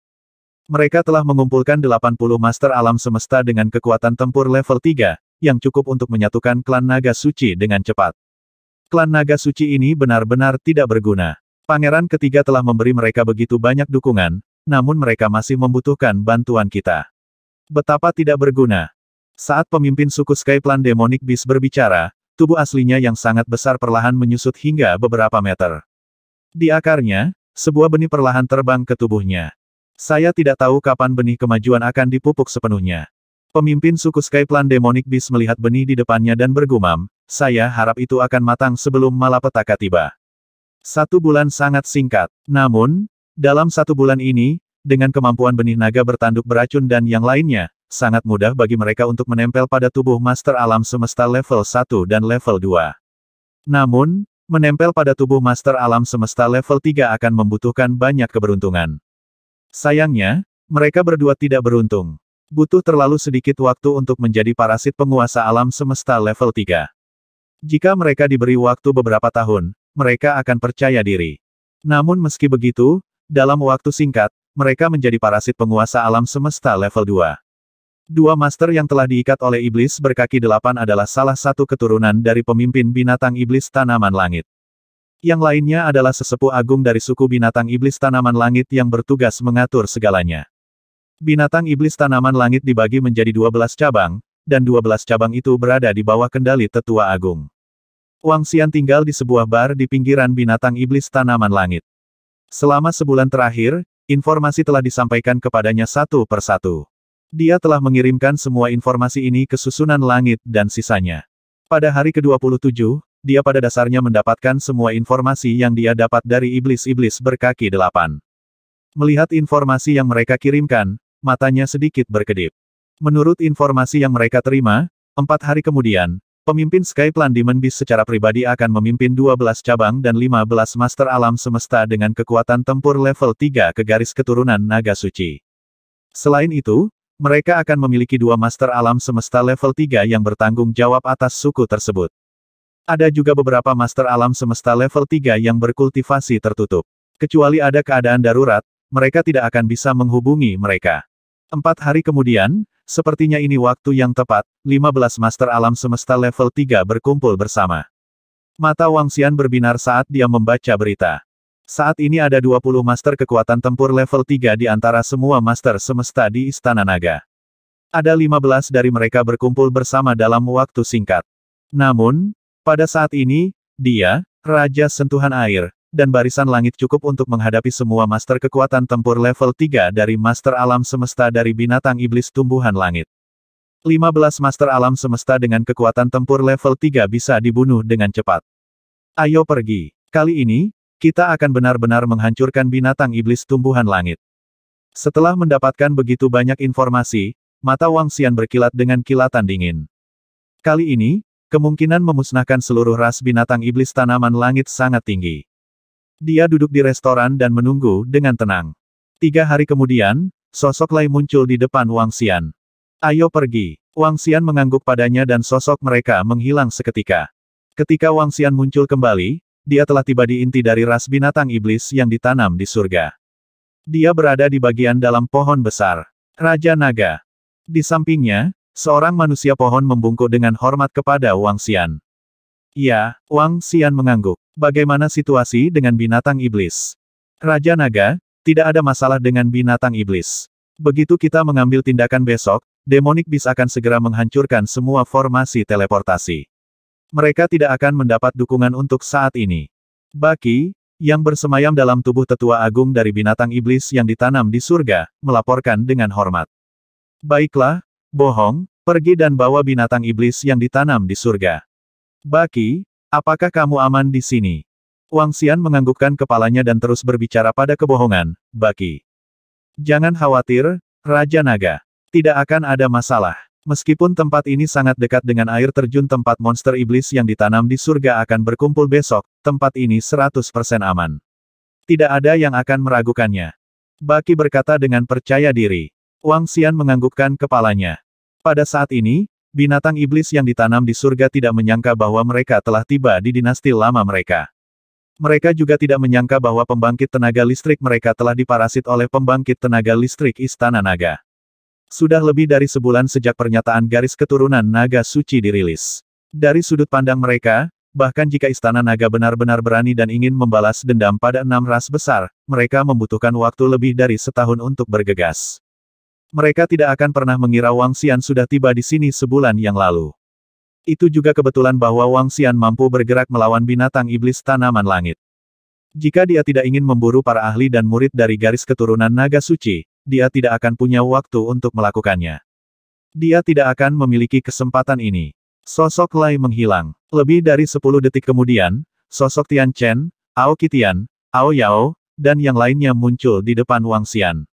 Mereka telah mengumpulkan 80 master alam semesta dengan kekuatan tempur level 3, yang cukup untuk menyatukan klan naga suci dengan cepat. Klan naga suci ini benar-benar tidak berguna. Pangeran ketiga telah memberi mereka begitu banyak dukungan, namun mereka masih membutuhkan bantuan kita. Betapa tidak berguna. Saat pemimpin suku Skyplan Demonic Beast berbicara, tubuh aslinya yang sangat besar perlahan menyusut hingga beberapa meter. Di akarnya, sebuah benih perlahan terbang ke tubuhnya. Saya tidak tahu kapan benih kemajuan akan dipupuk sepenuhnya. Pemimpin suku Skyplan Demonic Beast melihat benih di depannya dan bergumam, saya harap itu akan matang sebelum malapetaka tiba. Satu bulan sangat singkat. Namun, dalam satu bulan ini, dengan kemampuan benih naga bertanduk beracun dan yang lainnya, sangat mudah bagi mereka untuk menempel pada tubuh Master Alam Semesta level 1 dan level 2. Namun, menempel pada tubuh Master Alam Semesta level 3 akan membutuhkan banyak keberuntungan. Sayangnya, mereka berdua tidak beruntung. Butuh terlalu sedikit waktu untuk menjadi parasit penguasa alam semesta level 3. Jika mereka diberi waktu beberapa tahun, mereka akan percaya diri. Namun meski begitu, dalam waktu singkat, mereka menjadi parasit penguasa alam semesta level 2. Dua master yang telah diikat oleh iblis berkaki delapan adalah salah satu keturunan dari pemimpin binatang iblis tanaman langit. Yang lainnya adalah sesepuh agung dari suku binatang iblis tanaman langit yang bertugas mengatur segalanya. Binatang iblis tanaman langit dibagi menjadi dua belas cabang, dan dua belas cabang itu berada di bawah kendali tetua agung. Wang Xian tinggal di sebuah bar di pinggiran binatang iblis tanaman langit. Selama sebulan terakhir, informasi telah disampaikan kepadanya satu persatu. Dia telah mengirimkan semua informasi ini ke susunan langit dan sisanya. Pada hari ke-27, dia pada dasarnya mendapatkan semua informasi yang dia dapat dari iblis-iblis berkaki delapan. Melihat informasi yang mereka kirimkan, matanya sedikit berkedip. Menurut informasi yang mereka terima, empat hari kemudian, pemimpin Skyplan Demon Beast secara pribadi akan memimpin 12 cabang dan 15 master alam semesta dengan kekuatan tempur level 3 ke garis keturunan naga suci. Selain itu, mereka akan memiliki dua master alam semesta level 3 yang bertanggung jawab atas suku tersebut. Ada juga beberapa master alam semesta level 3 yang berkultivasi tertutup. Kecuali ada keadaan darurat, mereka tidak akan bisa menghubungi mereka. Empat hari kemudian, sepertinya ini waktu yang tepat, 15 master alam semesta level 3 berkumpul bersama. Mata Wang Xian berbinar saat dia membaca berita. Saat ini ada 20 master kekuatan tempur level 3 di antara semua master semesta di Istana Naga. Ada 15 dari mereka berkumpul bersama dalam waktu singkat. Namun, pada saat ini, dia, Raja Sentuhan Air, dan barisan langit cukup untuk menghadapi semua master kekuatan tempur level 3 dari master alam semesta dari binatang iblis tumbuhan langit. 15 master alam semesta dengan kekuatan tempur level 3 bisa dibunuh dengan cepat. Ayo pergi. Kali ini, kita akan benar-benar menghancurkan binatang iblis tumbuhan langit. Setelah mendapatkan begitu banyak informasi, mata Wang Xian berkilat dengan kilatan dingin. Kali ini, kemungkinan memusnahkan seluruh ras binatang iblis tanaman langit sangat tinggi. Dia duduk di restoran dan menunggu dengan tenang. Tiga hari kemudian, sosok Lai muncul di depan Wang Xian. Ayo pergi. Wang Xian mengangguk padanya dan sosok mereka menghilang seketika. Ketika Wang Xian muncul kembali, dia telah tiba di inti dari ras binatang iblis yang ditanam di surga. Dia berada di bagian dalam pohon besar. Raja Naga. Di sampingnya, seorang manusia pohon membungkuk dengan hormat kepada Wang Xian. Ya, Wang Xian mengangguk. Bagaimana situasi dengan binatang iblis? Raja Naga, tidak ada masalah dengan binatang iblis. Begitu kita mengambil tindakan besok, Demonic Beast akan segera menghancurkan semua formasi teleportasi. Mereka tidak akan mendapat dukungan untuk saat ini. Baki, yang bersemayam dalam tubuh tetua agung dari binatang iblis yang ditanam di surga, melaporkan dengan hormat. Baiklah, bohong, pergi dan bawa binatang iblis yang ditanam di surga. Baki, apakah kamu aman di sini? Wang Xian menganggukkan kepalanya dan terus berbicara pada kebohongan, Baki. Jangan khawatir, Raja Naga. Tidak akan ada masalah. Meskipun tempat ini sangat dekat dengan air terjun tempat monster iblis yang ditanam di surga akan berkumpul besok, tempat ini 100% aman. Tidak ada yang akan meragukannya. Baki berkata dengan percaya diri. Wang Xian menganggukkan kepalanya. Pada saat ini, binatang iblis yang ditanam di surga tidak menyangka bahwa mereka telah tiba di dinasti lama mereka. Mereka juga tidak menyangka bahwa pembangkit tenaga listrik mereka telah diparasit oleh pembangkit tenaga listrik Istana Naga. Sudah lebih dari sebulan sejak pernyataan garis keturunan naga suci dirilis. Dari sudut pandang mereka, bahkan jika istana naga benar-benar berani dan ingin membalas dendam pada enam ras besar, mereka membutuhkan waktu lebih dari setahun untuk bergegas. Mereka tidak akan pernah mengira Wang Xian sudah tiba di sini sebulan yang lalu. Itu juga kebetulan bahwa Wang Xian mampu bergerak melawan binatang iblis tanaman langit. Jika dia tidak ingin memburu para ahli dan murid dari garis keturunan naga suci, dia tidak akan punya waktu untuk melakukannya. Dia tidak akan memiliki kesempatan ini. Sosok Lai menghilang. Lebih dari 10 detik kemudian, sosok Tian Chen, Ao Kitian, Ao Yao, dan yang lainnya muncul di depan Wang Xian.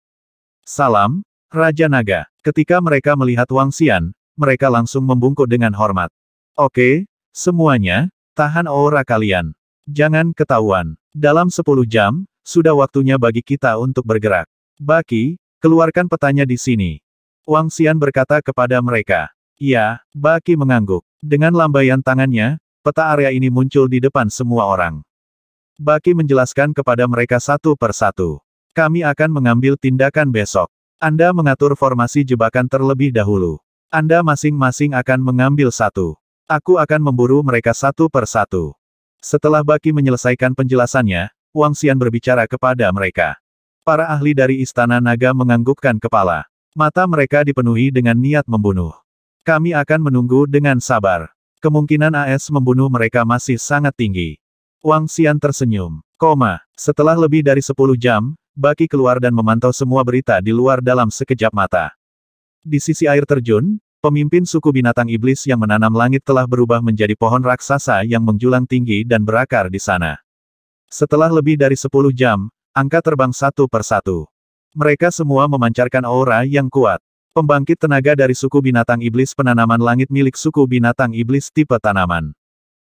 Salam, Raja Naga. Ketika mereka melihat Wang Xian, mereka langsung membungkuk dengan hormat. Oke, semuanya, tahan aura kalian. Jangan ketahuan. Dalam 10 jam, sudah waktunya bagi kita untuk bergerak. Baki, Keluarkan petanya di sini. Wang Xian berkata kepada mereka. Ya, Baki mengangguk. Dengan lambaian tangannya, peta area ini muncul di depan semua orang. Baki menjelaskan kepada mereka satu per satu. Kami akan mengambil tindakan besok. Anda mengatur formasi jebakan terlebih dahulu. Anda masing-masing akan mengambil satu. Aku akan memburu mereka satu per satu. Setelah Baki menyelesaikan penjelasannya, Wang Xian berbicara kepada mereka. Para ahli dari Istana Naga menganggukkan kepala. Mata mereka dipenuhi dengan niat membunuh. Kami akan menunggu dengan sabar. Kemungkinan AS membunuh mereka masih sangat tinggi. Wang Xian tersenyum. Koma. Setelah lebih dari 10 jam, Baki keluar dan memantau semua berita di luar dalam sekejap mata. Di sisi air terjun, pemimpin suku binatang iblis yang menanam langit telah berubah menjadi pohon raksasa yang menjulang tinggi dan berakar di sana. Setelah lebih dari 10 jam, Angka terbang satu persatu. Mereka semua memancarkan aura yang kuat. Pembangkit tenaga dari suku binatang iblis penanaman langit milik suku binatang iblis tipe tanaman.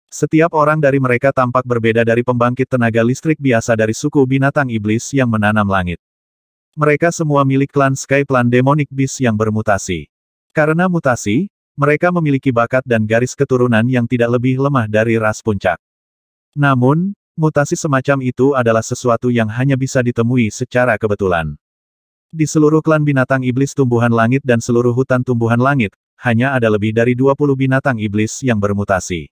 Setiap orang dari mereka tampak berbeda dari pembangkit tenaga listrik biasa dari suku binatang iblis yang menanam langit. Mereka semua milik klan Sky Plan Demonic Beast yang bermutasi. Karena mutasi, mereka memiliki bakat dan garis keturunan yang tidak lebih lemah dari ras puncak. Namun, Mutasi semacam itu adalah sesuatu yang hanya bisa ditemui secara kebetulan. Di seluruh klan binatang iblis tumbuhan langit dan seluruh hutan tumbuhan langit, hanya ada lebih dari 20 binatang iblis yang bermutasi.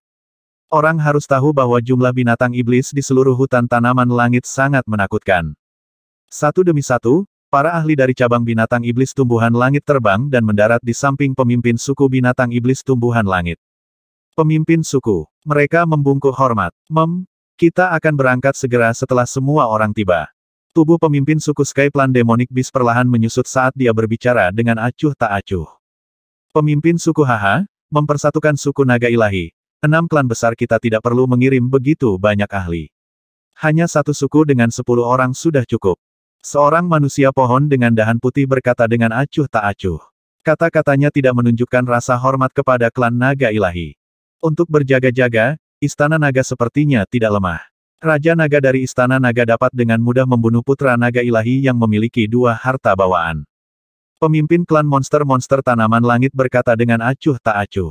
Orang harus tahu bahwa jumlah binatang iblis di seluruh hutan tanaman langit sangat menakutkan. Satu demi satu, para ahli dari cabang binatang iblis tumbuhan langit terbang dan mendarat di samping pemimpin suku binatang iblis tumbuhan langit. Pemimpin suku, mereka membungkuk hormat, mem, kita akan berangkat segera setelah semua orang tiba. Tubuh pemimpin suku Sky Demonic Beast perlahan menyusut saat dia berbicara dengan acuh tak acuh. Pemimpin suku Haha, mempersatukan suku naga ilahi. Enam klan besar kita tidak perlu mengirim begitu banyak ahli. Hanya satu suku dengan sepuluh orang sudah cukup. Seorang manusia pohon dengan dahan putih berkata dengan acuh tak acuh. Kata-katanya tidak menunjukkan rasa hormat kepada klan naga ilahi. Untuk berjaga-jaga, Istana naga sepertinya tidak lemah. Raja naga dari istana naga dapat dengan mudah membunuh putra naga ilahi yang memiliki dua harta bawaan. Pemimpin klan monster-monster tanaman langit berkata dengan acuh tak acuh.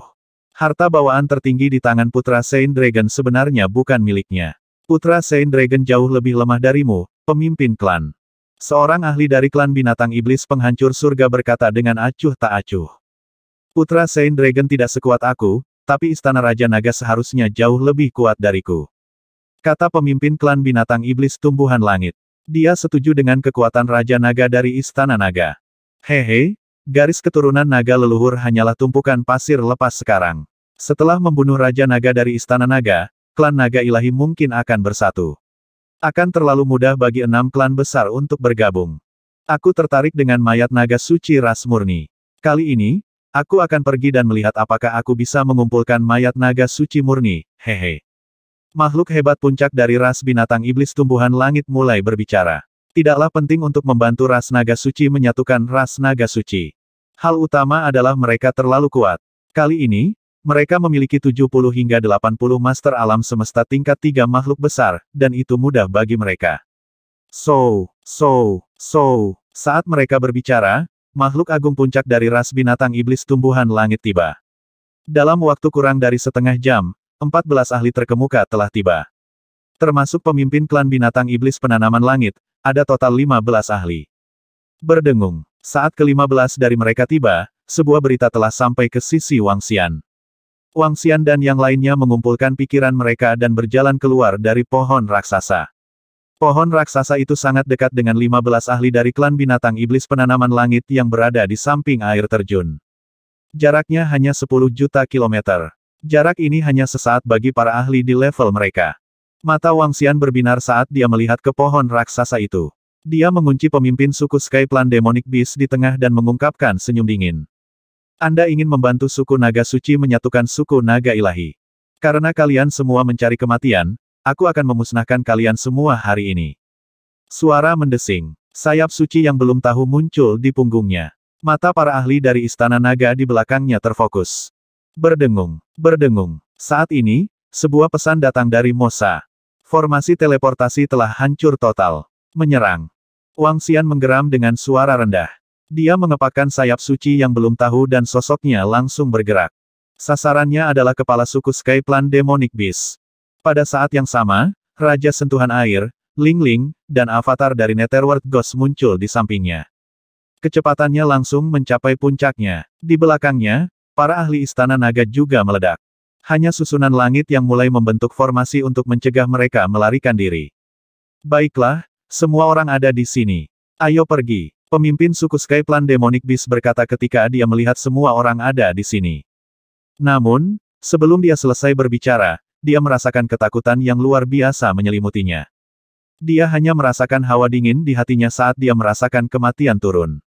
Harta bawaan tertinggi di tangan putra Saint Dragon sebenarnya bukan miliknya. Putra Saint Dragon jauh lebih lemah darimu, pemimpin klan. Seorang ahli dari klan binatang iblis penghancur surga berkata dengan acuh tak acuh. Putra Saint Dragon tidak sekuat aku, tapi istana Raja Naga seharusnya jauh lebih kuat dariku. Kata pemimpin klan binatang iblis tumbuhan langit. Dia setuju dengan kekuatan Raja Naga dari istana naga. Hehe, garis keturunan naga leluhur hanyalah tumpukan pasir lepas sekarang. Setelah membunuh Raja Naga dari istana naga, klan naga ilahi mungkin akan bersatu. Akan terlalu mudah bagi enam klan besar untuk bergabung. Aku tertarik dengan mayat naga suci ras murni. Kali ini, Aku akan pergi dan melihat apakah aku bisa mengumpulkan mayat naga suci murni, hehe. Makhluk hebat puncak dari ras binatang iblis tumbuhan langit mulai berbicara. Tidaklah penting untuk membantu ras naga suci menyatukan ras naga suci. Hal utama adalah mereka terlalu kuat. Kali ini, mereka memiliki 70 hingga 80 master alam semesta tingkat 3 makhluk besar, dan itu mudah bagi mereka. So, so, so, saat mereka berbicara, Makhluk agung puncak dari ras binatang iblis tumbuhan langit tiba. Dalam waktu kurang dari setengah jam, 14 ahli terkemuka telah tiba. Termasuk pemimpin klan binatang iblis penanaman langit, ada total 15 ahli. Berdengung, saat ke-15 dari mereka tiba, sebuah berita telah sampai ke sisi Wang Xian. Wang Xian dan yang lainnya mengumpulkan pikiran mereka dan berjalan keluar dari pohon raksasa. Pohon raksasa itu sangat dekat dengan 15 ahli dari klan binatang iblis penanaman langit yang berada di samping air terjun. Jaraknya hanya 10 juta kilometer. Jarak ini hanya sesaat bagi para ahli di level mereka. Mata Wang Xian berbinar saat dia melihat ke pohon raksasa itu. Dia mengunci pemimpin suku Sky Plan Demonic Beast di tengah dan mengungkapkan senyum dingin. Anda ingin membantu suku naga suci menyatukan suku naga ilahi. Karena kalian semua mencari kematian, Aku akan memusnahkan kalian semua hari ini. Suara mendesing. Sayap suci yang belum tahu muncul di punggungnya. Mata para ahli dari Istana Naga di belakangnya terfokus. Berdengung, berdengung. Saat ini, sebuah pesan datang dari Mosa. Formasi teleportasi telah hancur total. Menyerang. Wang Xian menggeram dengan suara rendah. Dia mengepakkan sayap suci yang belum tahu dan sosoknya langsung bergerak. Sasarannya adalah kepala suku Skyplan Demonic Beast. Pada saat yang sama, Raja Sentuhan Air, Ling Ling, dan avatar dari Netherworld Ghost muncul di sampingnya. Kecepatannya langsung mencapai puncaknya. Di belakangnya, para ahli istana naga juga meledak. Hanya susunan langit yang mulai membentuk formasi untuk mencegah mereka melarikan diri. Baiklah, semua orang ada di sini. Ayo pergi. Pemimpin suku Skyplan Demonic Beast berkata ketika dia melihat semua orang ada di sini. Namun, sebelum dia selesai berbicara, dia merasakan ketakutan yang luar biasa menyelimutinya. Dia hanya merasakan hawa dingin di hatinya saat dia merasakan kematian turun.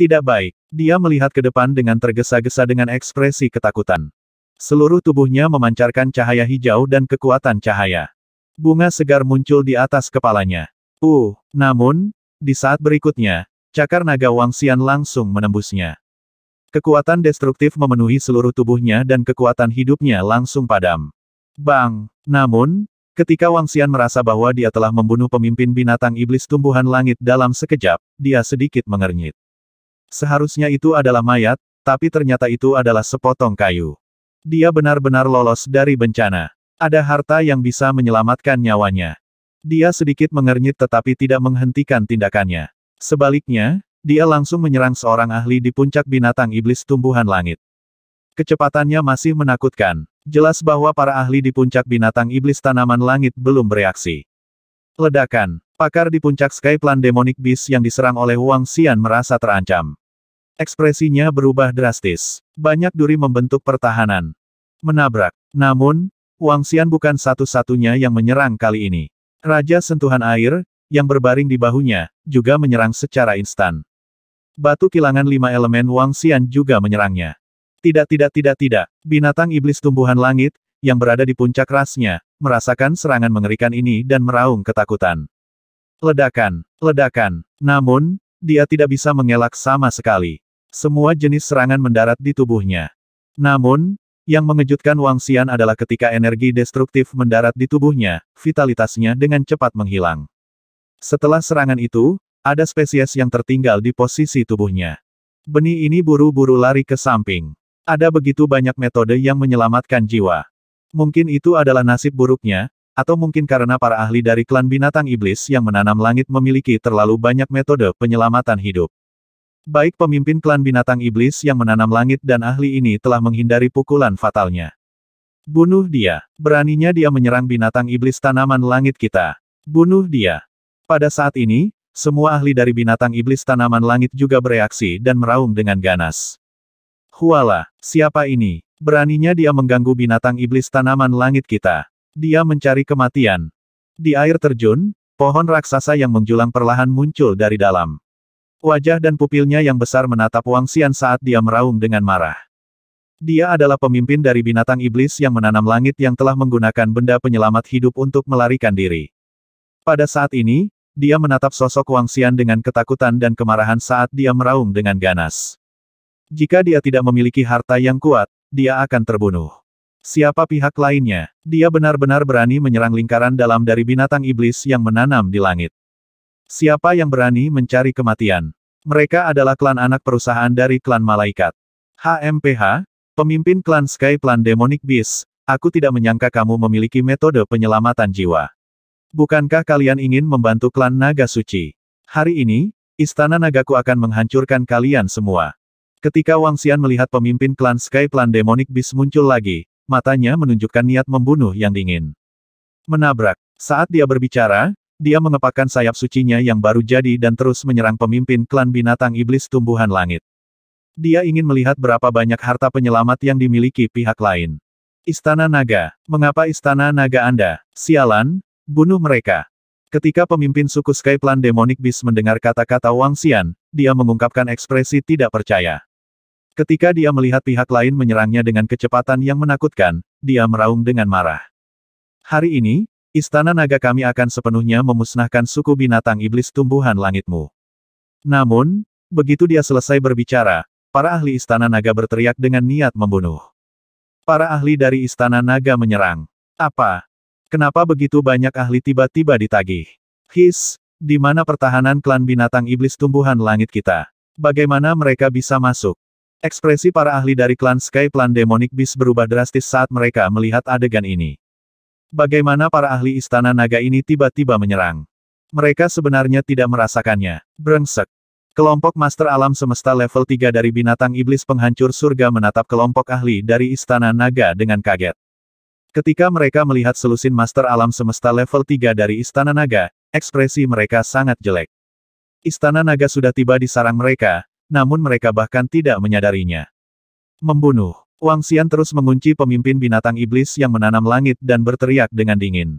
Tidak baik, dia melihat ke depan dengan tergesa-gesa dengan ekspresi ketakutan. Seluruh tubuhnya memancarkan cahaya hijau dan kekuatan cahaya. Bunga segar muncul di atas kepalanya. Uh, namun, di saat berikutnya, cakar naga Wang Xian langsung menembusnya. Kekuatan destruktif memenuhi seluruh tubuhnya dan kekuatan hidupnya langsung padam. Bang! Namun, ketika Wang Xian merasa bahwa dia telah membunuh pemimpin binatang iblis tumbuhan langit dalam sekejap, dia sedikit mengernyit. Seharusnya itu adalah mayat, tapi ternyata itu adalah sepotong kayu. Dia benar-benar lolos dari bencana. Ada harta yang bisa menyelamatkan nyawanya. Dia sedikit mengernyit tetapi tidak menghentikan tindakannya. Sebaliknya, dia langsung menyerang seorang ahli di puncak binatang iblis tumbuhan langit. Kecepatannya masih menakutkan. Jelas bahwa para ahli di puncak binatang iblis tanaman langit belum bereaksi. Ledakan. Pakar di puncak Skyplan Demonic Beast yang diserang oleh Wang Xian merasa terancam. Ekspresinya berubah drastis. Banyak duri membentuk pertahanan. Menabrak. Namun, Wang Xian bukan satu-satunya yang menyerang kali ini. Raja sentuhan air, yang berbaring di bahunya, juga menyerang secara instan. Batu kilangan lima elemen Wang Xian juga menyerangnya. Tidak tidak tidak tidak, binatang iblis tumbuhan langit, yang berada di puncak rasnya, merasakan serangan mengerikan ini dan meraung ketakutan. Ledakan, ledakan. Namun, dia tidak bisa mengelak sama sekali. Semua jenis serangan mendarat di tubuhnya. Namun, yang mengejutkan Wang Xian adalah ketika energi destruktif mendarat di tubuhnya, vitalitasnya dengan cepat menghilang. Setelah serangan itu, ada spesies yang tertinggal di posisi tubuhnya. Benih ini buru-buru lari ke samping. Ada begitu banyak metode yang menyelamatkan jiwa. Mungkin itu adalah nasib buruknya, atau mungkin karena para ahli dari klan binatang iblis yang menanam langit memiliki terlalu banyak metode penyelamatan hidup. Baik pemimpin klan binatang iblis yang menanam langit dan ahli ini telah menghindari pukulan fatalnya. Bunuh dia. Beraninya dia menyerang binatang iblis tanaman langit kita. Bunuh dia. Pada saat ini, semua ahli dari binatang iblis tanaman langit juga bereaksi dan meraung dengan ganas. Huala, siapa ini? Beraninya dia mengganggu binatang iblis tanaman langit kita. Dia mencari kematian. Di air terjun, pohon raksasa yang menjulang perlahan muncul dari dalam. Wajah dan pupilnya yang besar menatap Wang Xian saat dia meraung dengan marah. Dia adalah pemimpin dari binatang iblis yang menanam langit yang telah menggunakan benda penyelamat hidup untuk melarikan diri. Pada saat ini, dia menatap sosok Wang Xian dengan ketakutan dan kemarahan saat dia meraung dengan ganas. Jika dia tidak memiliki harta yang kuat, dia akan terbunuh. Siapa pihak lainnya? Dia benar-benar berani menyerang lingkaran dalam dari binatang iblis yang menanam di langit. Siapa yang berani mencari kematian? Mereka adalah klan anak perusahaan dari klan malaikat. HMPH, pemimpin klan Sky Plan Demonic Beast, aku tidak menyangka kamu memiliki metode penyelamatan jiwa. Bukankah kalian ingin membantu klan naga suci? Hari ini, istana nagaku akan menghancurkan kalian semua. Ketika Wang Xian melihat pemimpin klan Sky Plan Demonic Beast muncul lagi, matanya menunjukkan niat membunuh yang dingin. Menabrak. Saat dia berbicara, dia mengepakkan sayap sucinya yang baru jadi dan terus menyerang pemimpin klan binatang iblis tumbuhan langit. Dia ingin melihat berapa banyak harta penyelamat yang dimiliki pihak lain. Istana Naga. Mengapa Istana Naga Anda? Sialan, bunuh mereka. Ketika pemimpin suku Skyplan Demonic Beast mendengar kata-kata Wang Xian, dia mengungkapkan ekspresi tidak percaya. Ketika dia melihat pihak lain menyerangnya dengan kecepatan yang menakutkan, dia meraung dengan marah. Hari ini, istana naga kami akan sepenuhnya memusnahkan suku binatang iblis tumbuhan langitmu. Namun, begitu dia selesai berbicara, para ahli istana naga berteriak dengan niat membunuh. Para ahli dari istana naga menyerang. Apa? Kenapa begitu banyak ahli tiba-tiba ditagih? His, di mana pertahanan klan binatang iblis tumbuhan langit kita? Bagaimana mereka bisa masuk? Ekspresi para ahli dari klan Sky Plan Demonic Beast berubah drastis saat mereka melihat adegan ini. Bagaimana para ahli istana naga ini tiba-tiba menyerang? Mereka sebenarnya tidak merasakannya. Brengsek. Kelompok Master Alam Semesta level 3 dari binatang iblis penghancur surga menatap kelompok ahli dari istana naga dengan kaget. Ketika mereka melihat selusin Master Alam Semesta level 3 dari istana naga, ekspresi mereka sangat jelek. Istana naga sudah tiba di sarang mereka, namun mereka bahkan tidak menyadarinya. Membunuh. Wang Xian terus mengunci pemimpin binatang iblis yang menanam langit dan berteriak dengan dingin.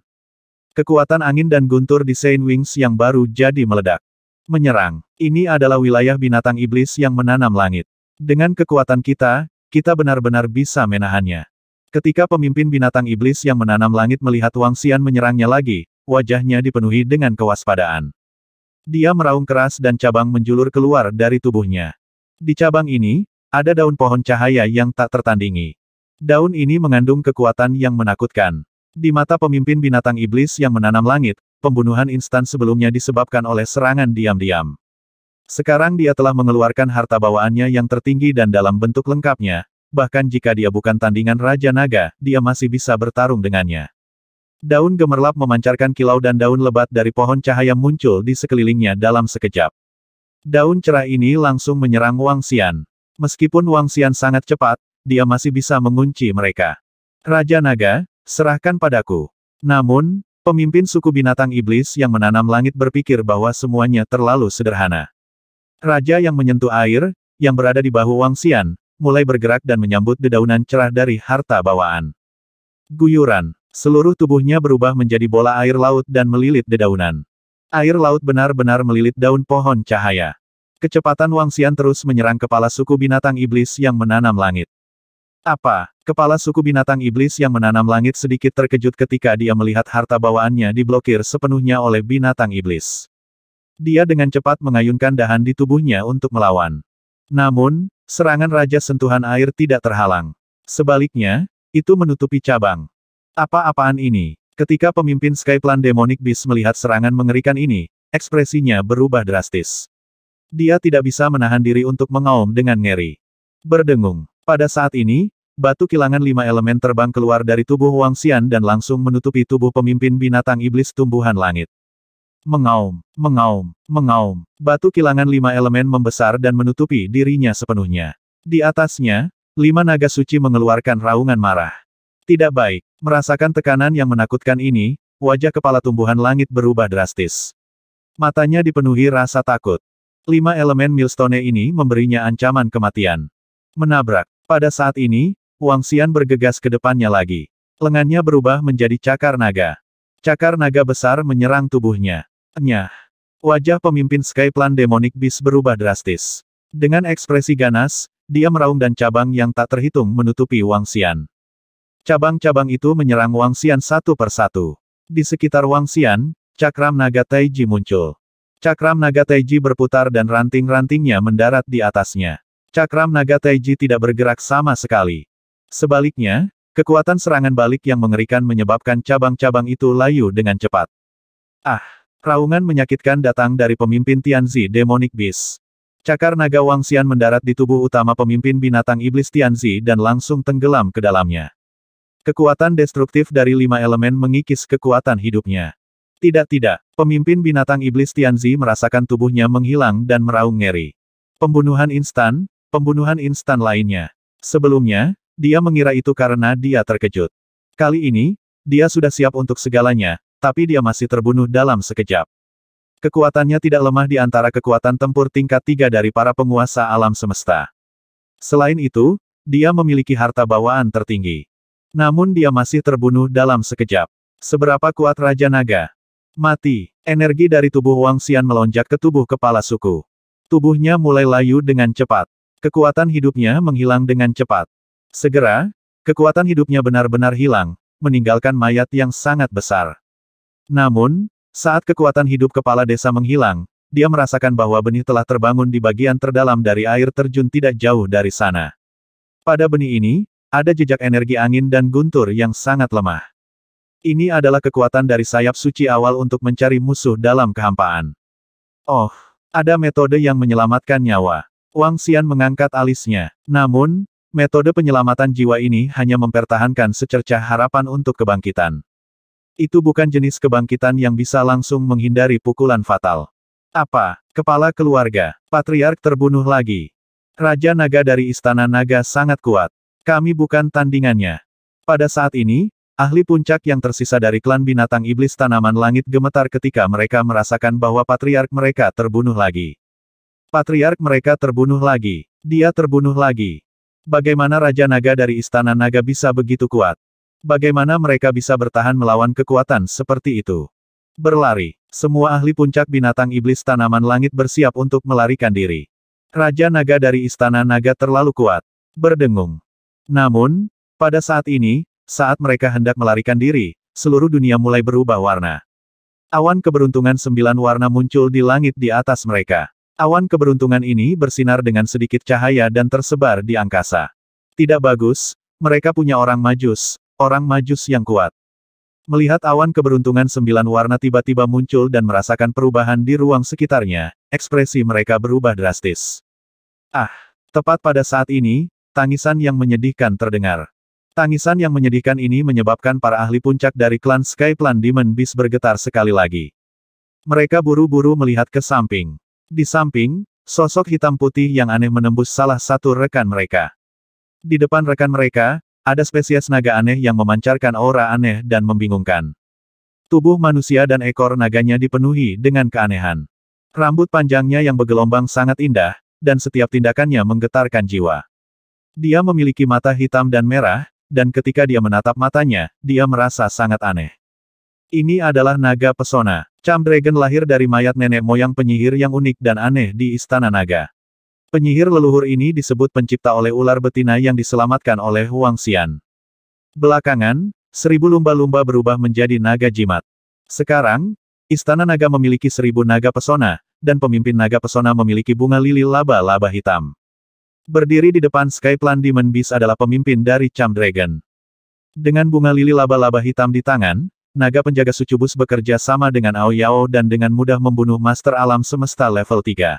Kekuatan angin dan guntur di Saint Wings yang baru jadi meledak. Menyerang. Ini adalah wilayah binatang iblis yang menanam langit. Dengan kekuatan kita, kita benar-benar bisa menahannya. Ketika pemimpin binatang iblis yang menanam langit melihat Wang Xian menyerangnya lagi, wajahnya dipenuhi dengan kewaspadaan. Dia meraung keras dan cabang menjulur keluar dari tubuhnya. Di cabang ini, ada daun pohon cahaya yang tak tertandingi. Daun ini mengandung kekuatan yang menakutkan. Di mata pemimpin binatang iblis yang menanam langit, pembunuhan instan sebelumnya disebabkan oleh serangan diam-diam. Sekarang dia telah mengeluarkan harta bawaannya yang tertinggi dan dalam bentuk lengkapnya, bahkan jika dia bukan tandingan Raja Naga, dia masih bisa bertarung dengannya. Daun gemerlap memancarkan kilau dan daun lebat dari pohon cahaya muncul di sekelilingnya dalam sekejap. Daun cerah ini langsung menyerang Wang Xian. Meskipun Wang Xian sangat cepat, dia masih bisa mengunci mereka. Raja Naga, serahkan padaku. Namun, pemimpin suku binatang iblis yang menanam langit berpikir bahwa semuanya terlalu sederhana. Raja yang menyentuh air, yang berada di bahu Wang Xian, mulai bergerak dan menyambut dedaunan cerah dari harta bawaan. Guyuran. Seluruh tubuhnya berubah menjadi bola air laut dan melilit dedaunan. Air laut benar-benar melilit daun pohon cahaya. Kecepatan Wang Xian terus menyerang kepala suku binatang iblis yang menanam langit. Apa? Kepala suku binatang iblis yang menanam langit sedikit terkejut ketika dia melihat harta bawaannya diblokir sepenuhnya oleh binatang iblis. Dia dengan cepat mengayunkan dahan di tubuhnya untuk melawan. Namun, serangan Raja Sentuhan Air tidak terhalang. Sebaliknya, itu menutupi cabang. Apa-apaan ini? Ketika pemimpin Skyplan Demonic Beast melihat serangan mengerikan ini, ekspresinya berubah drastis. Dia tidak bisa menahan diri untuk mengaum dengan ngeri. Berdengung. Pada saat ini, batu kilangan lima elemen terbang keluar dari tubuh Wang Xian dan langsung menutupi tubuh pemimpin binatang iblis tumbuhan langit. Mengaum, mengaum, mengaum. Batu kilangan lima elemen membesar dan menutupi dirinya sepenuhnya. Di atasnya, lima naga suci mengeluarkan raungan marah. Tidak baik. Merasakan tekanan yang menakutkan ini, wajah kepala tumbuhan langit berubah drastis. Matanya dipenuhi rasa takut. Lima elemen milstone ini memberinya ancaman kematian. Menabrak. Pada saat ini, Wang Xian bergegas ke depannya lagi. Lengannya berubah menjadi cakar naga. Cakar naga besar menyerang tubuhnya. Nyah. Wajah pemimpin Skyplan Demonic Beast berubah drastis. Dengan ekspresi ganas, dia meraung dan cabang yang tak terhitung menutupi Wang Xian. Cabang-cabang itu menyerang Wang Xian satu persatu. Di sekitar Wang Xian, cakram naga Taiji muncul. Cakram naga Taiji berputar dan ranting-rantingnya mendarat di atasnya. Cakram naga Taiji tidak bergerak sama sekali. Sebaliknya, kekuatan serangan balik yang mengerikan menyebabkan cabang-cabang itu layu dengan cepat. Ah, raungan menyakitkan datang dari pemimpin Tianzi Demonic Beast. Cakar naga Wang Xian mendarat di tubuh utama pemimpin binatang iblis Tianzi dan langsung tenggelam ke dalamnya. Kekuatan destruktif dari lima elemen mengikis kekuatan hidupnya. Tidak-tidak, pemimpin binatang iblis Tianzi merasakan tubuhnya menghilang dan meraung ngeri. Pembunuhan instan, pembunuhan instan lainnya. Sebelumnya, dia mengira itu karena dia terkejut. Kali ini, dia sudah siap untuk segalanya, tapi dia masih terbunuh dalam sekejap. Kekuatannya tidak lemah di antara kekuatan tempur tingkat tiga dari para penguasa alam semesta. Selain itu, dia memiliki harta bawaan tertinggi. Namun dia masih terbunuh dalam sekejap. Seberapa kuat Raja Naga? Mati. Energi dari tubuh Wang Xian melonjak ke tubuh kepala suku. Tubuhnya mulai layu dengan cepat. Kekuatan hidupnya menghilang dengan cepat. Segera, kekuatan hidupnya benar-benar hilang, meninggalkan mayat yang sangat besar. Namun, saat kekuatan hidup kepala desa menghilang, dia merasakan bahwa benih telah terbangun di bagian terdalam dari air terjun tidak jauh dari sana. Pada benih ini, ada jejak energi angin dan guntur yang sangat lemah. Ini adalah kekuatan dari sayap suci awal untuk mencari musuh dalam kehampaan. Oh, ada metode yang menyelamatkan nyawa. Wang Xian mengangkat alisnya. Namun, metode penyelamatan jiwa ini hanya mempertahankan secercah harapan untuk kebangkitan. Itu bukan jenis kebangkitan yang bisa langsung menghindari pukulan fatal. Apa? Kepala keluarga, patriark terbunuh lagi. Raja naga dari istana naga sangat kuat. Kami bukan tandingannya. Pada saat ini, ahli puncak yang tersisa dari klan binatang iblis tanaman langit gemetar ketika mereka merasakan bahwa patriark mereka terbunuh lagi. Patriark mereka terbunuh lagi. Dia terbunuh lagi. Bagaimana Raja Naga dari Istana Naga bisa begitu kuat? Bagaimana mereka bisa bertahan melawan kekuatan seperti itu? Berlari. Semua ahli puncak binatang iblis tanaman langit bersiap untuk melarikan diri. Raja Naga dari Istana Naga terlalu kuat. Berdengung. Namun, pada saat ini, saat mereka hendak melarikan diri, seluruh dunia mulai berubah warna. Awan keberuntungan sembilan warna muncul di langit di atas mereka. Awan keberuntungan ini bersinar dengan sedikit cahaya dan tersebar di angkasa. Tidak bagus, mereka punya orang majus, orang majus yang kuat. Melihat awan keberuntungan sembilan warna tiba-tiba muncul dan merasakan perubahan di ruang sekitarnya, ekspresi mereka berubah drastis. Ah, tepat pada saat ini, Tangisan yang menyedihkan terdengar. Tangisan yang menyedihkan ini menyebabkan para ahli puncak dari klan Sky Plan Demon Beast bergetar sekali lagi. Mereka buru-buru melihat ke samping. Di samping, sosok hitam putih yang aneh menembus salah satu rekan mereka. Di depan rekan mereka, ada spesies naga aneh yang memancarkan aura aneh dan membingungkan. Tubuh manusia dan ekor naganya dipenuhi dengan keanehan. Rambut panjangnya yang bergelombang sangat indah, dan setiap tindakannya menggetarkan jiwa. Dia memiliki mata hitam dan merah, dan ketika dia menatap matanya, dia merasa sangat aneh. Ini adalah naga pesona. Cham Dragon lahir dari mayat nenek moyang penyihir yang unik dan aneh di Istana Naga. Penyihir leluhur ini disebut pencipta oleh ular betina yang diselamatkan oleh Huang Xian. Belakangan, seribu lumba-lumba berubah menjadi naga jimat. Sekarang, Istana Naga memiliki seribu naga pesona, dan pemimpin naga pesona memiliki bunga lili laba-laba hitam. Berdiri di depan Skyplan Demon Beast adalah pemimpin dari Cham Dragon. Dengan bunga lili laba-laba hitam di tangan, naga penjaga sucubus bekerja sama dengan Ao Yao dan dengan mudah membunuh Master Alam Semesta level 3.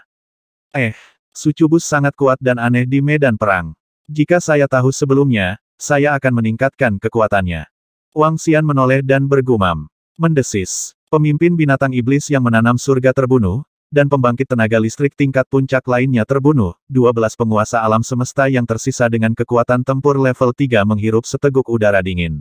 Eh, sucubus sangat kuat dan aneh di medan perang. Jika saya tahu sebelumnya, saya akan meningkatkan kekuatannya. Wang Xian menoleh dan bergumam. Mendesis. Pemimpin binatang iblis yang menanam surga terbunuh, dan pembangkit tenaga listrik tingkat puncak lainnya terbunuh, 12 penguasa alam semesta yang tersisa dengan kekuatan tempur level 3 menghirup seteguk udara dingin.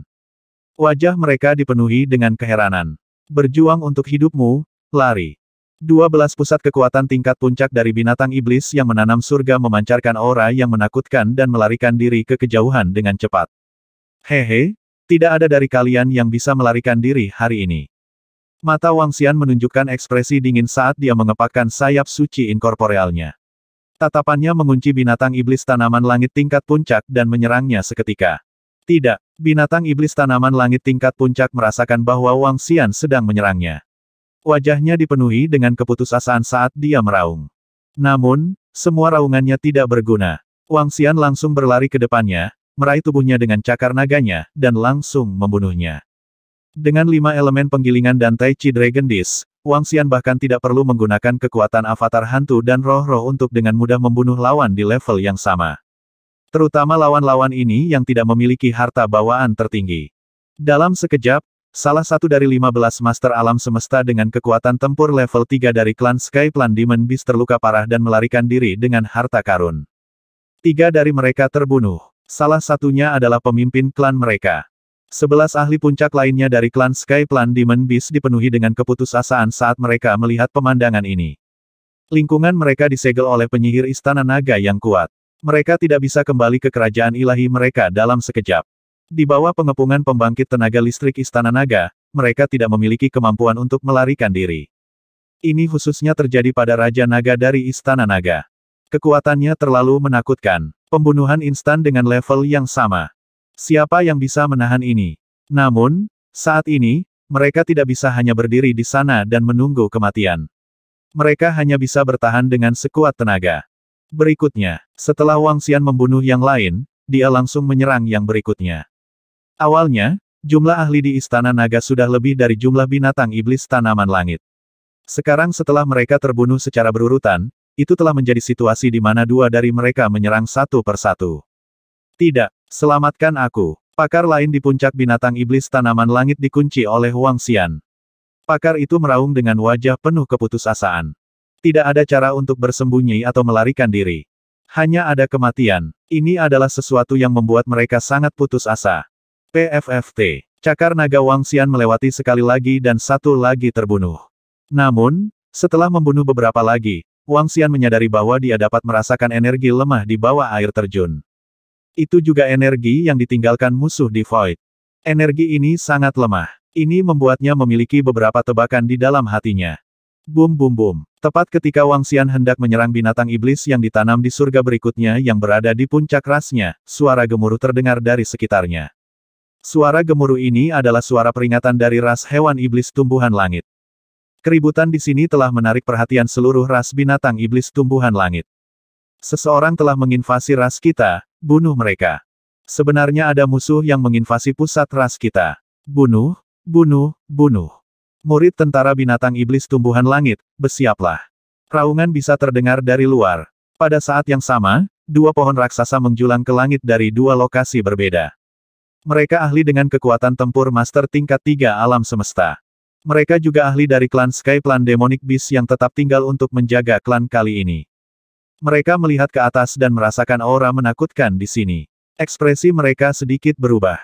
Wajah mereka dipenuhi dengan keheranan. Berjuang untuk hidupmu, lari. 12 pusat kekuatan tingkat puncak dari binatang iblis yang menanam surga memancarkan aura yang menakutkan dan melarikan diri ke kejauhan dengan cepat. Hehe, tidak ada dari kalian yang bisa melarikan diri hari ini. Mata Wang Xian menunjukkan ekspresi dingin saat dia mengepakkan sayap suci inkorporealnya. Tatapannya mengunci binatang iblis tanaman langit tingkat puncak dan menyerangnya seketika. Tidak, binatang iblis tanaman langit tingkat puncak merasakan bahwa Wang Xian sedang menyerangnya. Wajahnya dipenuhi dengan keputusasaan saat dia meraung. Namun, semua raungannya tidak berguna. Wang Xian langsung berlari ke depannya, meraih tubuhnya dengan cakar naganya, dan langsung membunuhnya. Dengan lima elemen penggilingan dan Tai Chi Dragon Disc, Wang Xian bahkan tidak perlu menggunakan kekuatan avatar hantu dan roh-roh untuk dengan mudah membunuh lawan di level yang sama. Terutama lawan-lawan ini yang tidak memiliki harta bawaan tertinggi. Dalam sekejap, salah satu dari 15 master alam semesta dengan kekuatan tempur level 3 dari klan Sky Plan Demon Beast terluka parah dan melarikan diri dengan harta karun. Tiga dari mereka terbunuh. Salah satunya adalah pemimpin klan mereka. Sebelas ahli puncak lainnya dari klan Sky Plan Demon Beast dipenuhi dengan keputusasaan saat mereka melihat pemandangan ini. Lingkungan mereka disegel oleh penyihir istana naga yang kuat. Mereka tidak bisa kembali ke kerajaan ilahi mereka dalam sekejap. Di bawah pengepungan pembangkit tenaga listrik istana naga, mereka tidak memiliki kemampuan untuk melarikan diri. Ini khususnya terjadi pada Raja Naga dari Istana Naga. Kekuatannya terlalu menakutkan. Pembunuhan instan dengan level yang sama. Siapa yang bisa menahan ini? Namun, saat ini, mereka tidak bisa hanya berdiri di sana dan menunggu kematian. Mereka hanya bisa bertahan dengan sekuat tenaga. Berikutnya, setelah Wang Xian membunuh yang lain, dia langsung menyerang yang berikutnya. Awalnya, jumlah ahli di Istana Naga sudah lebih dari jumlah binatang iblis tanaman langit. Sekarang setelah mereka terbunuh secara berurutan, itu telah menjadi situasi di mana dua dari mereka menyerang satu persatu. Tidak, Selamatkan aku. Pakar lain di puncak binatang iblis tanaman langit dikunci oleh Wang Xian. Pakar itu meraung dengan wajah penuh keputusasaan. Tidak ada cara untuk bersembunyi atau melarikan diri. Hanya ada kematian. Ini adalah sesuatu yang membuat mereka sangat putus asa. PFFT. Cakar naga Wang Xian melewati sekali lagi dan satu lagi terbunuh. Namun, setelah membunuh beberapa lagi, Wang Xian menyadari bahwa dia dapat merasakan energi lemah di bawah air terjun. Itu juga energi yang ditinggalkan musuh di Void. Energi ini sangat lemah. Ini membuatnya memiliki beberapa tebakan di dalam hatinya. Bum bum bum. Tepat ketika Wang Xian hendak menyerang binatang iblis yang ditanam di surga berikutnya yang berada di puncak rasnya, suara gemuruh terdengar dari sekitarnya. Suara gemuruh ini adalah suara peringatan dari ras hewan iblis tumbuhan langit. Keributan di sini telah menarik perhatian seluruh ras binatang iblis tumbuhan langit. Seseorang telah menginvasi ras kita, bunuh mereka. Sebenarnya ada musuh yang menginvasi pusat ras kita. Bunuh, bunuh, bunuh. Murid tentara binatang iblis tumbuhan langit, bersiaplah. Raungan bisa terdengar dari luar. Pada saat yang sama, dua pohon raksasa menjulang ke langit dari dua lokasi berbeda. Mereka ahli dengan kekuatan tempur master tingkat tiga alam semesta. Mereka juga ahli dari klan Sky Plan Demonic Beast yang tetap tinggal untuk menjaga klan kali ini. Mereka melihat ke atas dan merasakan aura menakutkan di sini. Ekspresi mereka sedikit berubah.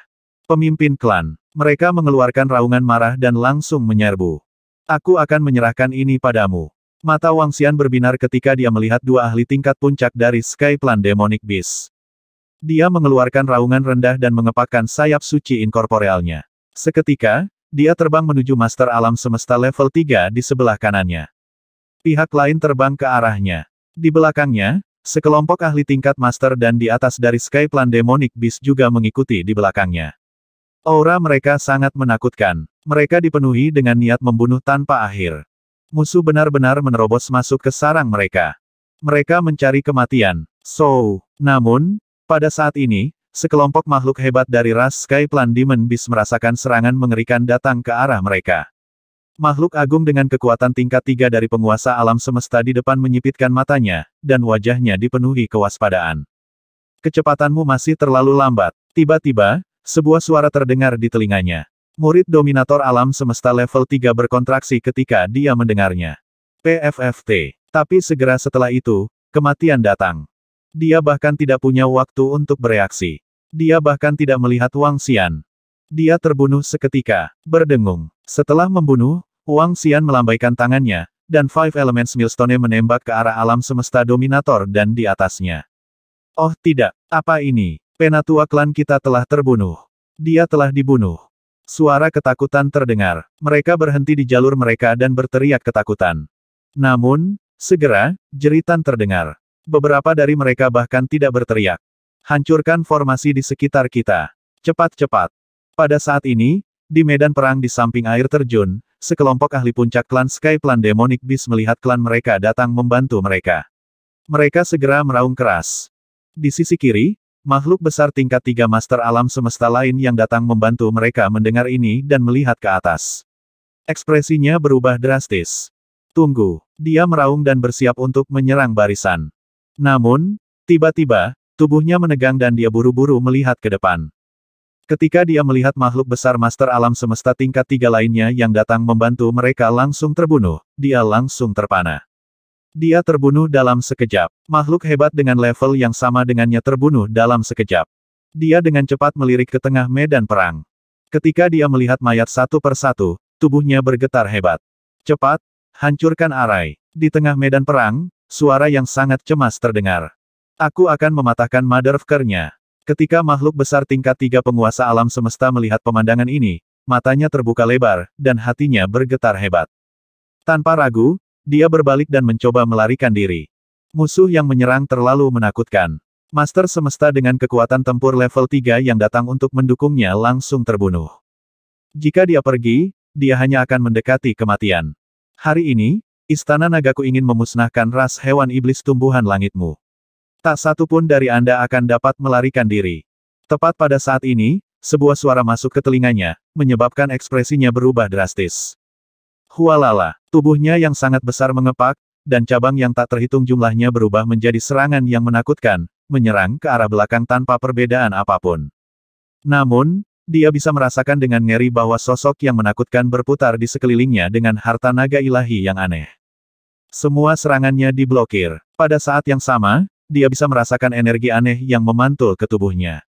Pemimpin klan. Mereka mengeluarkan raungan marah dan langsung menyerbu. Aku akan menyerahkan ini padamu. Mata Wang Xian berbinar ketika dia melihat dua ahli tingkat puncak dari Sky Plan Demonic Beast. Dia mengeluarkan raungan rendah dan mengepakkan sayap suci inkorporealnya. Seketika, dia terbang menuju Master Alam Semesta level 3 di sebelah kanannya. Pihak lain terbang ke arahnya. Di belakangnya, sekelompok ahli tingkat master dan di atas dari Skyplan Demonic Beast juga mengikuti di belakangnya. Aura mereka sangat menakutkan. Mereka dipenuhi dengan niat membunuh tanpa akhir. Musuh benar-benar menerobos masuk ke sarang mereka. Mereka mencari kematian. So, namun, pada saat ini, sekelompok makhluk hebat dari ras Skyplan Demon Beast merasakan serangan mengerikan datang ke arah mereka. Makhluk agung dengan kekuatan tingkat tiga dari penguasa alam semesta di depan menyipitkan matanya, dan wajahnya dipenuhi kewaspadaan. Kecepatanmu masih terlalu lambat. Tiba-tiba, sebuah suara terdengar di telinganya. Murid dominator alam semesta level 3 berkontraksi ketika dia mendengarnya. PFFT. Tapi segera setelah itu, kematian datang. Dia bahkan tidak punya waktu untuk bereaksi. Dia bahkan tidak melihat Wang Xian. Dia terbunuh seketika, berdengung. Setelah membunuh, Wang Xian melambaikan tangannya, dan Five Elements Milestone menembak ke arah alam semesta dominator dan di atasnya. Oh tidak, apa ini? Penatua klan kita telah terbunuh. Dia telah dibunuh. Suara ketakutan terdengar. Mereka berhenti di jalur mereka dan berteriak ketakutan. Namun, segera, jeritan terdengar. Beberapa dari mereka bahkan tidak berteriak. Hancurkan formasi di sekitar kita. Cepat-cepat. Pada saat ini, di medan perang di samping air terjun, sekelompok ahli puncak klan Sky Plan Demonic Beast melihat klan mereka datang membantu mereka. Mereka segera meraung keras. Di sisi kiri, makhluk besar tingkat tiga master alam semesta lain yang datang membantu mereka mendengar ini dan melihat ke atas. Ekspresinya berubah drastis. Tunggu, dia meraung dan bersiap untuk menyerang barisan. Namun, tiba-tiba, tubuhnya menegang dan dia buru-buru melihat ke depan. Ketika dia melihat makhluk besar master alam semesta tingkat tiga lainnya yang datang membantu mereka langsung terbunuh, dia langsung terpana. Dia terbunuh dalam sekejap. Makhluk hebat dengan level yang sama dengannya terbunuh dalam sekejap. Dia dengan cepat melirik ke tengah medan perang. Ketika dia melihat mayat satu persatu, tubuhnya bergetar hebat. Cepat, hancurkan arai. Di tengah medan perang, suara yang sangat cemas terdengar. Aku akan mematahkan Mother nya Ketika makhluk besar tingkat tiga penguasa alam semesta melihat pemandangan ini, matanya terbuka lebar, dan hatinya bergetar hebat. Tanpa ragu, dia berbalik dan mencoba melarikan diri. Musuh yang menyerang terlalu menakutkan. Master semesta dengan kekuatan tempur level 3 yang datang untuk mendukungnya langsung terbunuh. Jika dia pergi, dia hanya akan mendekati kematian. Hari ini, Istana Nagaku ingin memusnahkan ras hewan iblis tumbuhan langitmu. Tak satu pun dari Anda akan dapat melarikan diri. Tepat pada saat ini, sebuah suara masuk ke telinganya, menyebabkan ekspresinya berubah drastis. Hualala, tubuhnya yang sangat besar mengepak, dan cabang yang tak terhitung jumlahnya berubah menjadi serangan yang menakutkan, menyerang ke arah belakang tanpa perbedaan apapun. Namun, dia bisa merasakan dengan ngeri bahwa sosok yang menakutkan berputar di sekelilingnya dengan harta naga ilahi yang aneh. Semua serangannya diblokir. Pada saat yang sama, dia bisa merasakan energi aneh yang memantul ke tubuhnya.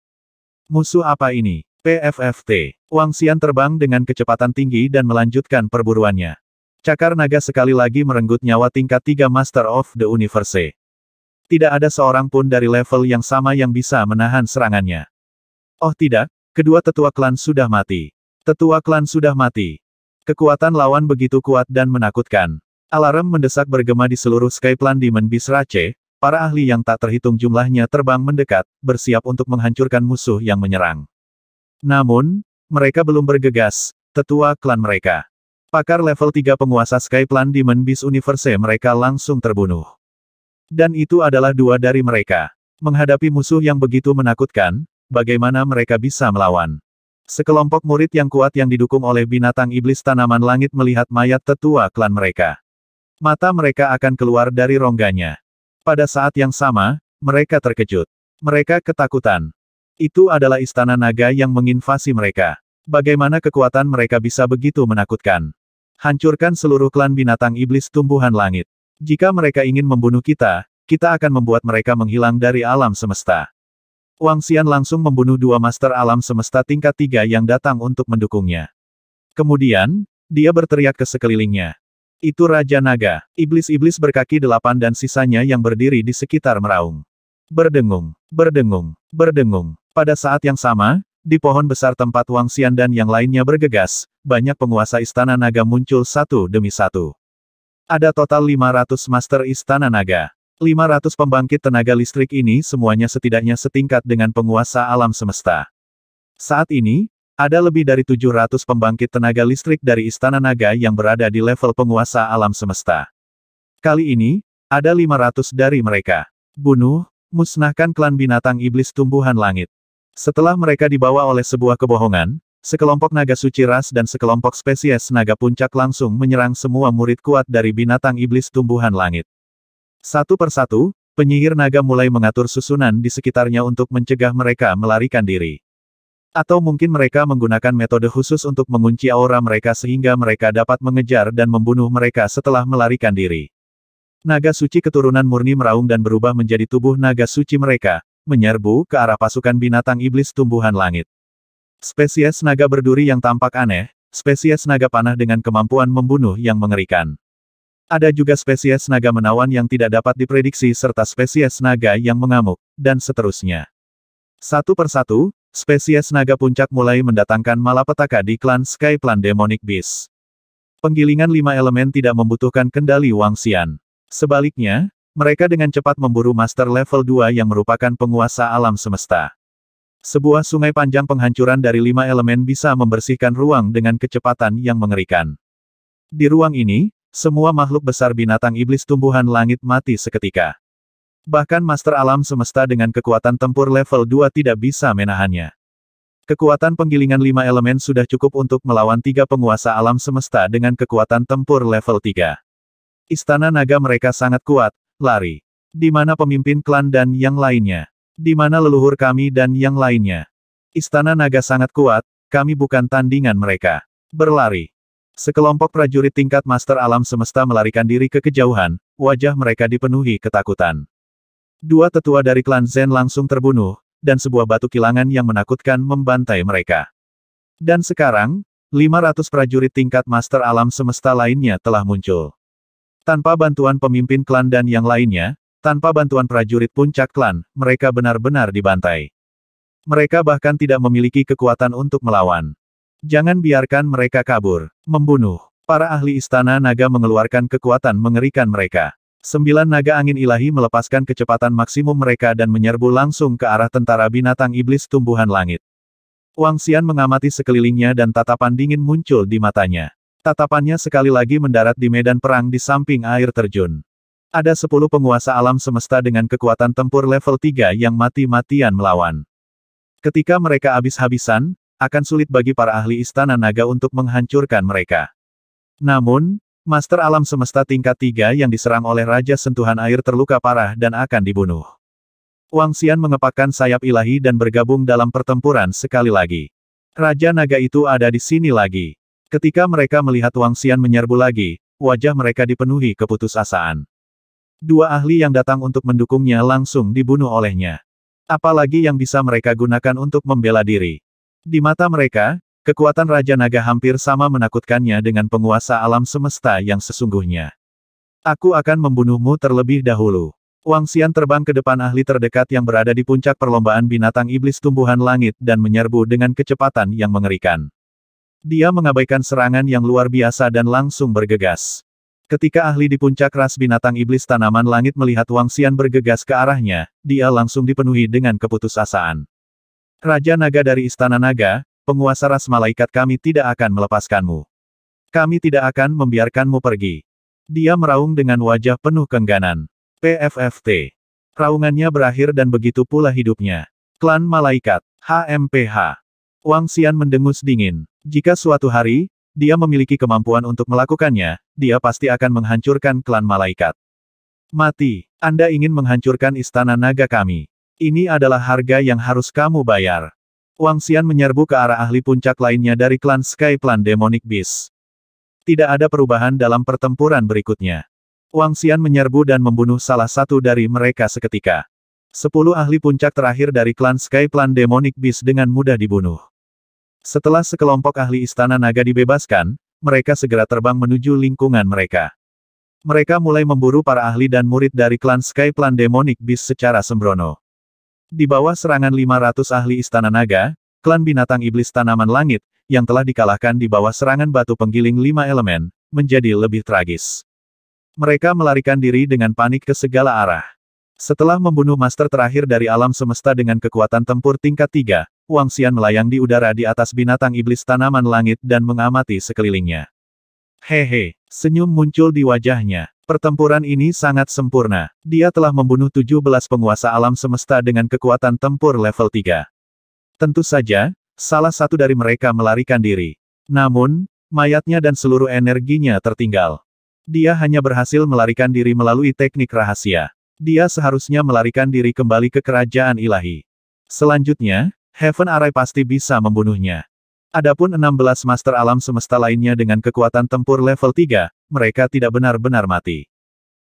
Musuh apa ini? PFFT. Wang Xian terbang dengan kecepatan tinggi dan melanjutkan perburuannya. Cakar naga sekali lagi merenggut nyawa tingkat 3 Master of the Universe. Tidak ada seorang pun dari level yang sama yang bisa menahan serangannya. Oh tidak, kedua tetua klan sudah mati. Tetua klan sudah mati. Kekuatan lawan begitu kuat dan menakutkan. Alarm mendesak bergema di seluruh di Landimen Bisrace, Para ahli yang tak terhitung jumlahnya terbang mendekat, bersiap untuk menghancurkan musuh yang menyerang. Namun, mereka belum bergegas, tetua klan mereka. Pakar level 3 penguasa Skyplan Demon Beast Universe mereka langsung terbunuh. Dan itu adalah dua dari mereka. Menghadapi musuh yang begitu menakutkan, bagaimana mereka bisa melawan? Sekelompok murid yang kuat yang didukung oleh binatang iblis tanaman langit melihat mayat tetua klan mereka. Mata mereka akan keluar dari rongganya. Pada saat yang sama, mereka terkejut. Mereka ketakutan. Itu adalah istana naga yang menginvasi mereka. Bagaimana kekuatan mereka bisa begitu menakutkan? Hancurkan seluruh klan binatang iblis tumbuhan langit. Jika mereka ingin membunuh kita, kita akan membuat mereka menghilang dari alam semesta. Wang Xian langsung membunuh dua master alam semesta tingkat tiga yang datang untuk mendukungnya. Kemudian, dia berteriak ke sekelilingnya. Itu Raja Naga, iblis-iblis berkaki delapan dan sisanya yang berdiri di sekitar meraung. Berdengung, berdengung, berdengung. Pada saat yang sama, di pohon besar tempat Wang Xian dan yang lainnya bergegas, banyak penguasa istana naga muncul satu demi satu. Ada total 500 master istana naga. 500 pembangkit tenaga listrik ini semuanya setidaknya setingkat dengan penguasa alam semesta. Saat ini, ada lebih dari 700 pembangkit tenaga listrik dari Istana Naga yang berada di level penguasa alam semesta. Kali ini, ada 500 dari mereka. Bunuh, musnahkan klan binatang iblis tumbuhan langit. Setelah mereka dibawa oleh sebuah kebohongan, sekelompok naga suci ras dan sekelompok spesies naga puncak langsung menyerang semua murid kuat dari binatang iblis tumbuhan langit. Satu persatu, penyihir naga mulai mengatur susunan di sekitarnya untuk mencegah mereka melarikan diri. Atau mungkin mereka menggunakan metode khusus untuk mengunci aura mereka sehingga mereka dapat mengejar dan membunuh mereka setelah melarikan diri. Naga suci keturunan murni meraung dan berubah menjadi tubuh naga suci mereka, menyerbu ke arah pasukan binatang iblis tumbuhan langit. Spesies naga berduri yang tampak aneh, spesies naga panah dengan kemampuan membunuh yang mengerikan. Ada juga spesies naga menawan yang tidak dapat diprediksi serta spesies naga yang mengamuk, dan seterusnya. Satu persatu, spesies naga puncak mulai mendatangkan malapetaka di klan Sky Plan Demonic Beast. Penggilingan lima elemen tidak membutuhkan kendali Wang Xian. Sebaliknya, mereka dengan cepat memburu Master Level 2 yang merupakan penguasa alam semesta. Sebuah sungai panjang penghancuran dari lima elemen bisa membersihkan ruang dengan kecepatan yang mengerikan. Di ruang ini, semua makhluk besar binatang iblis tumbuhan langit mati seketika. Bahkan Master Alam Semesta dengan kekuatan tempur level 2 tidak bisa menahannya. Kekuatan penggilingan lima elemen sudah cukup untuk melawan tiga penguasa alam semesta dengan kekuatan tempur level 3. Istana naga mereka sangat kuat, lari. Di mana pemimpin klan dan yang lainnya? Di mana leluhur kami dan yang lainnya? Istana naga sangat kuat, kami bukan tandingan mereka. Berlari. Sekelompok prajurit tingkat Master Alam Semesta melarikan diri ke kejauhan, wajah mereka dipenuhi ketakutan. Dua tetua dari klan Zen langsung terbunuh, dan sebuah batu kilangan yang menakutkan membantai mereka. Dan sekarang, 500 prajurit tingkat master alam semesta lainnya telah muncul. Tanpa bantuan pemimpin klan dan yang lainnya, tanpa bantuan prajurit puncak klan, mereka benar-benar dibantai. Mereka bahkan tidak memiliki kekuatan untuk melawan. Jangan biarkan mereka kabur. Membunuh. Para ahli istana naga mengeluarkan kekuatan mengerikan mereka. Sembilan naga angin ilahi melepaskan kecepatan maksimum mereka dan menyerbu langsung ke arah tentara binatang iblis tumbuhan langit. Wang Xian mengamati sekelilingnya dan tatapan dingin muncul di matanya. Tatapannya sekali lagi mendarat di medan perang di samping air terjun. Ada sepuluh penguasa alam semesta dengan kekuatan tempur level tiga yang mati-matian melawan. Ketika mereka habis-habisan, akan sulit bagi para ahli istana naga untuk menghancurkan mereka. Namun, Master alam semesta tingkat tiga yang diserang oleh Raja Sentuhan Air terluka parah dan akan dibunuh. Wang Xian mengepakkan sayap ilahi dan bergabung dalam pertempuran sekali lagi. Raja naga itu ada di sini lagi. Ketika mereka melihat Wang Xian menyerbu lagi, wajah mereka dipenuhi keputusasaan. Dua ahli yang datang untuk mendukungnya langsung dibunuh olehnya. Apalagi yang bisa mereka gunakan untuk membela diri. Di mata mereka, Kekuatan Raja Naga hampir sama menakutkannya dengan penguasa alam semesta yang sesungguhnya. Aku akan membunuhmu terlebih dahulu. Wang Xian terbang ke depan ahli terdekat yang berada di puncak perlombaan binatang iblis tumbuhan langit dan menyerbu dengan kecepatan yang mengerikan. Dia mengabaikan serangan yang luar biasa dan langsung bergegas. Ketika ahli di puncak ras binatang iblis tanaman langit melihat Wang Xian bergegas ke arahnya, dia langsung dipenuhi dengan keputusasaan. Raja Naga dari Istana Naga, penguasa ras malaikat kami tidak akan melepaskanmu. Kami tidak akan membiarkanmu pergi. Dia meraung dengan wajah penuh kengganan. PFFT. Raungannya berakhir dan begitu pula hidupnya. Klan Malaikat. HMPH. Wang Xian mendengus dingin. Jika suatu hari, dia memiliki kemampuan untuk melakukannya, dia pasti akan menghancurkan klan Malaikat. Mati. Anda ingin menghancurkan istana naga kami. Ini adalah harga yang harus kamu bayar. Wang Xian menyerbu ke arah ahli puncak lainnya dari klan Sky Plan Demonic Beast. Tidak ada perubahan dalam pertempuran berikutnya. Wang Xian menyerbu dan membunuh salah satu dari mereka seketika. Sepuluh ahli puncak terakhir dari klan Sky Plan Demonic Beast dengan mudah dibunuh. Setelah sekelompok ahli istana naga dibebaskan, mereka segera terbang menuju lingkungan mereka. Mereka mulai memburu para ahli dan murid dari klan Sky Plan Demonic Beast secara sembrono. Di bawah serangan 500 ahli Istana Naga, klan binatang iblis tanaman langit, yang telah dikalahkan di bawah serangan batu penggiling lima elemen, menjadi lebih tragis. Mereka melarikan diri dengan panik ke segala arah. Setelah membunuh master terakhir dari alam semesta dengan kekuatan tempur tingkat tiga, Wang Xian melayang di udara di atas binatang iblis tanaman langit dan mengamati sekelilingnya. Hehe, senyum muncul di wajahnya. Pertempuran ini sangat sempurna. Dia telah membunuh 17 penguasa alam semesta dengan kekuatan tempur level 3. Tentu saja, salah satu dari mereka melarikan diri. Namun, mayatnya dan seluruh energinya tertinggal. Dia hanya berhasil melarikan diri melalui teknik rahasia. Dia seharusnya melarikan diri kembali ke kerajaan ilahi. Selanjutnya, Heaven Array pasti bisa membunuhnya. Adapun 16 master alam semesta lainnya dengan kekuatan tempur level 3, mereka tidak benar-benar mati.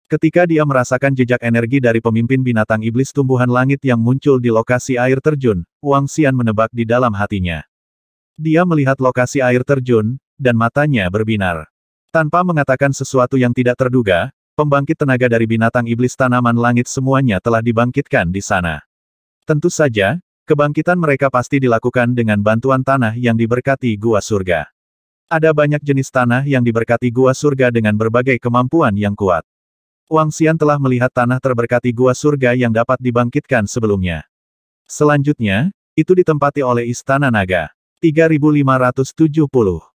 Ketika dia merasakan jejak energi dari pemimpin binatang iblis tumbuhan langit yang muncul di lokasi air terjun, Wang Xian menebak di dalam hatinya. Dia melihat lokasi air terjun, dan matanya berbinar. Tanpa mengatakan sesuatu yang tidak terduga, pembangkit tenaga dari binatang iblis tanaman langit semuanya telah dibangkitkan di sana. Tentu saja, kebangkitan mereka pasti dilakukan dengan bantuan tanah yang diberkati gua surga. Ada banyak jenis tanah yang diberkati gua surga dengan berbagai kemampuan yang kuat. Wang Xian telah melihat tanah terberkati gua surga yang dapat dibangkitkan sebelumnya. Selanjutnya, itu ditempati oleh Istana Naga. 3570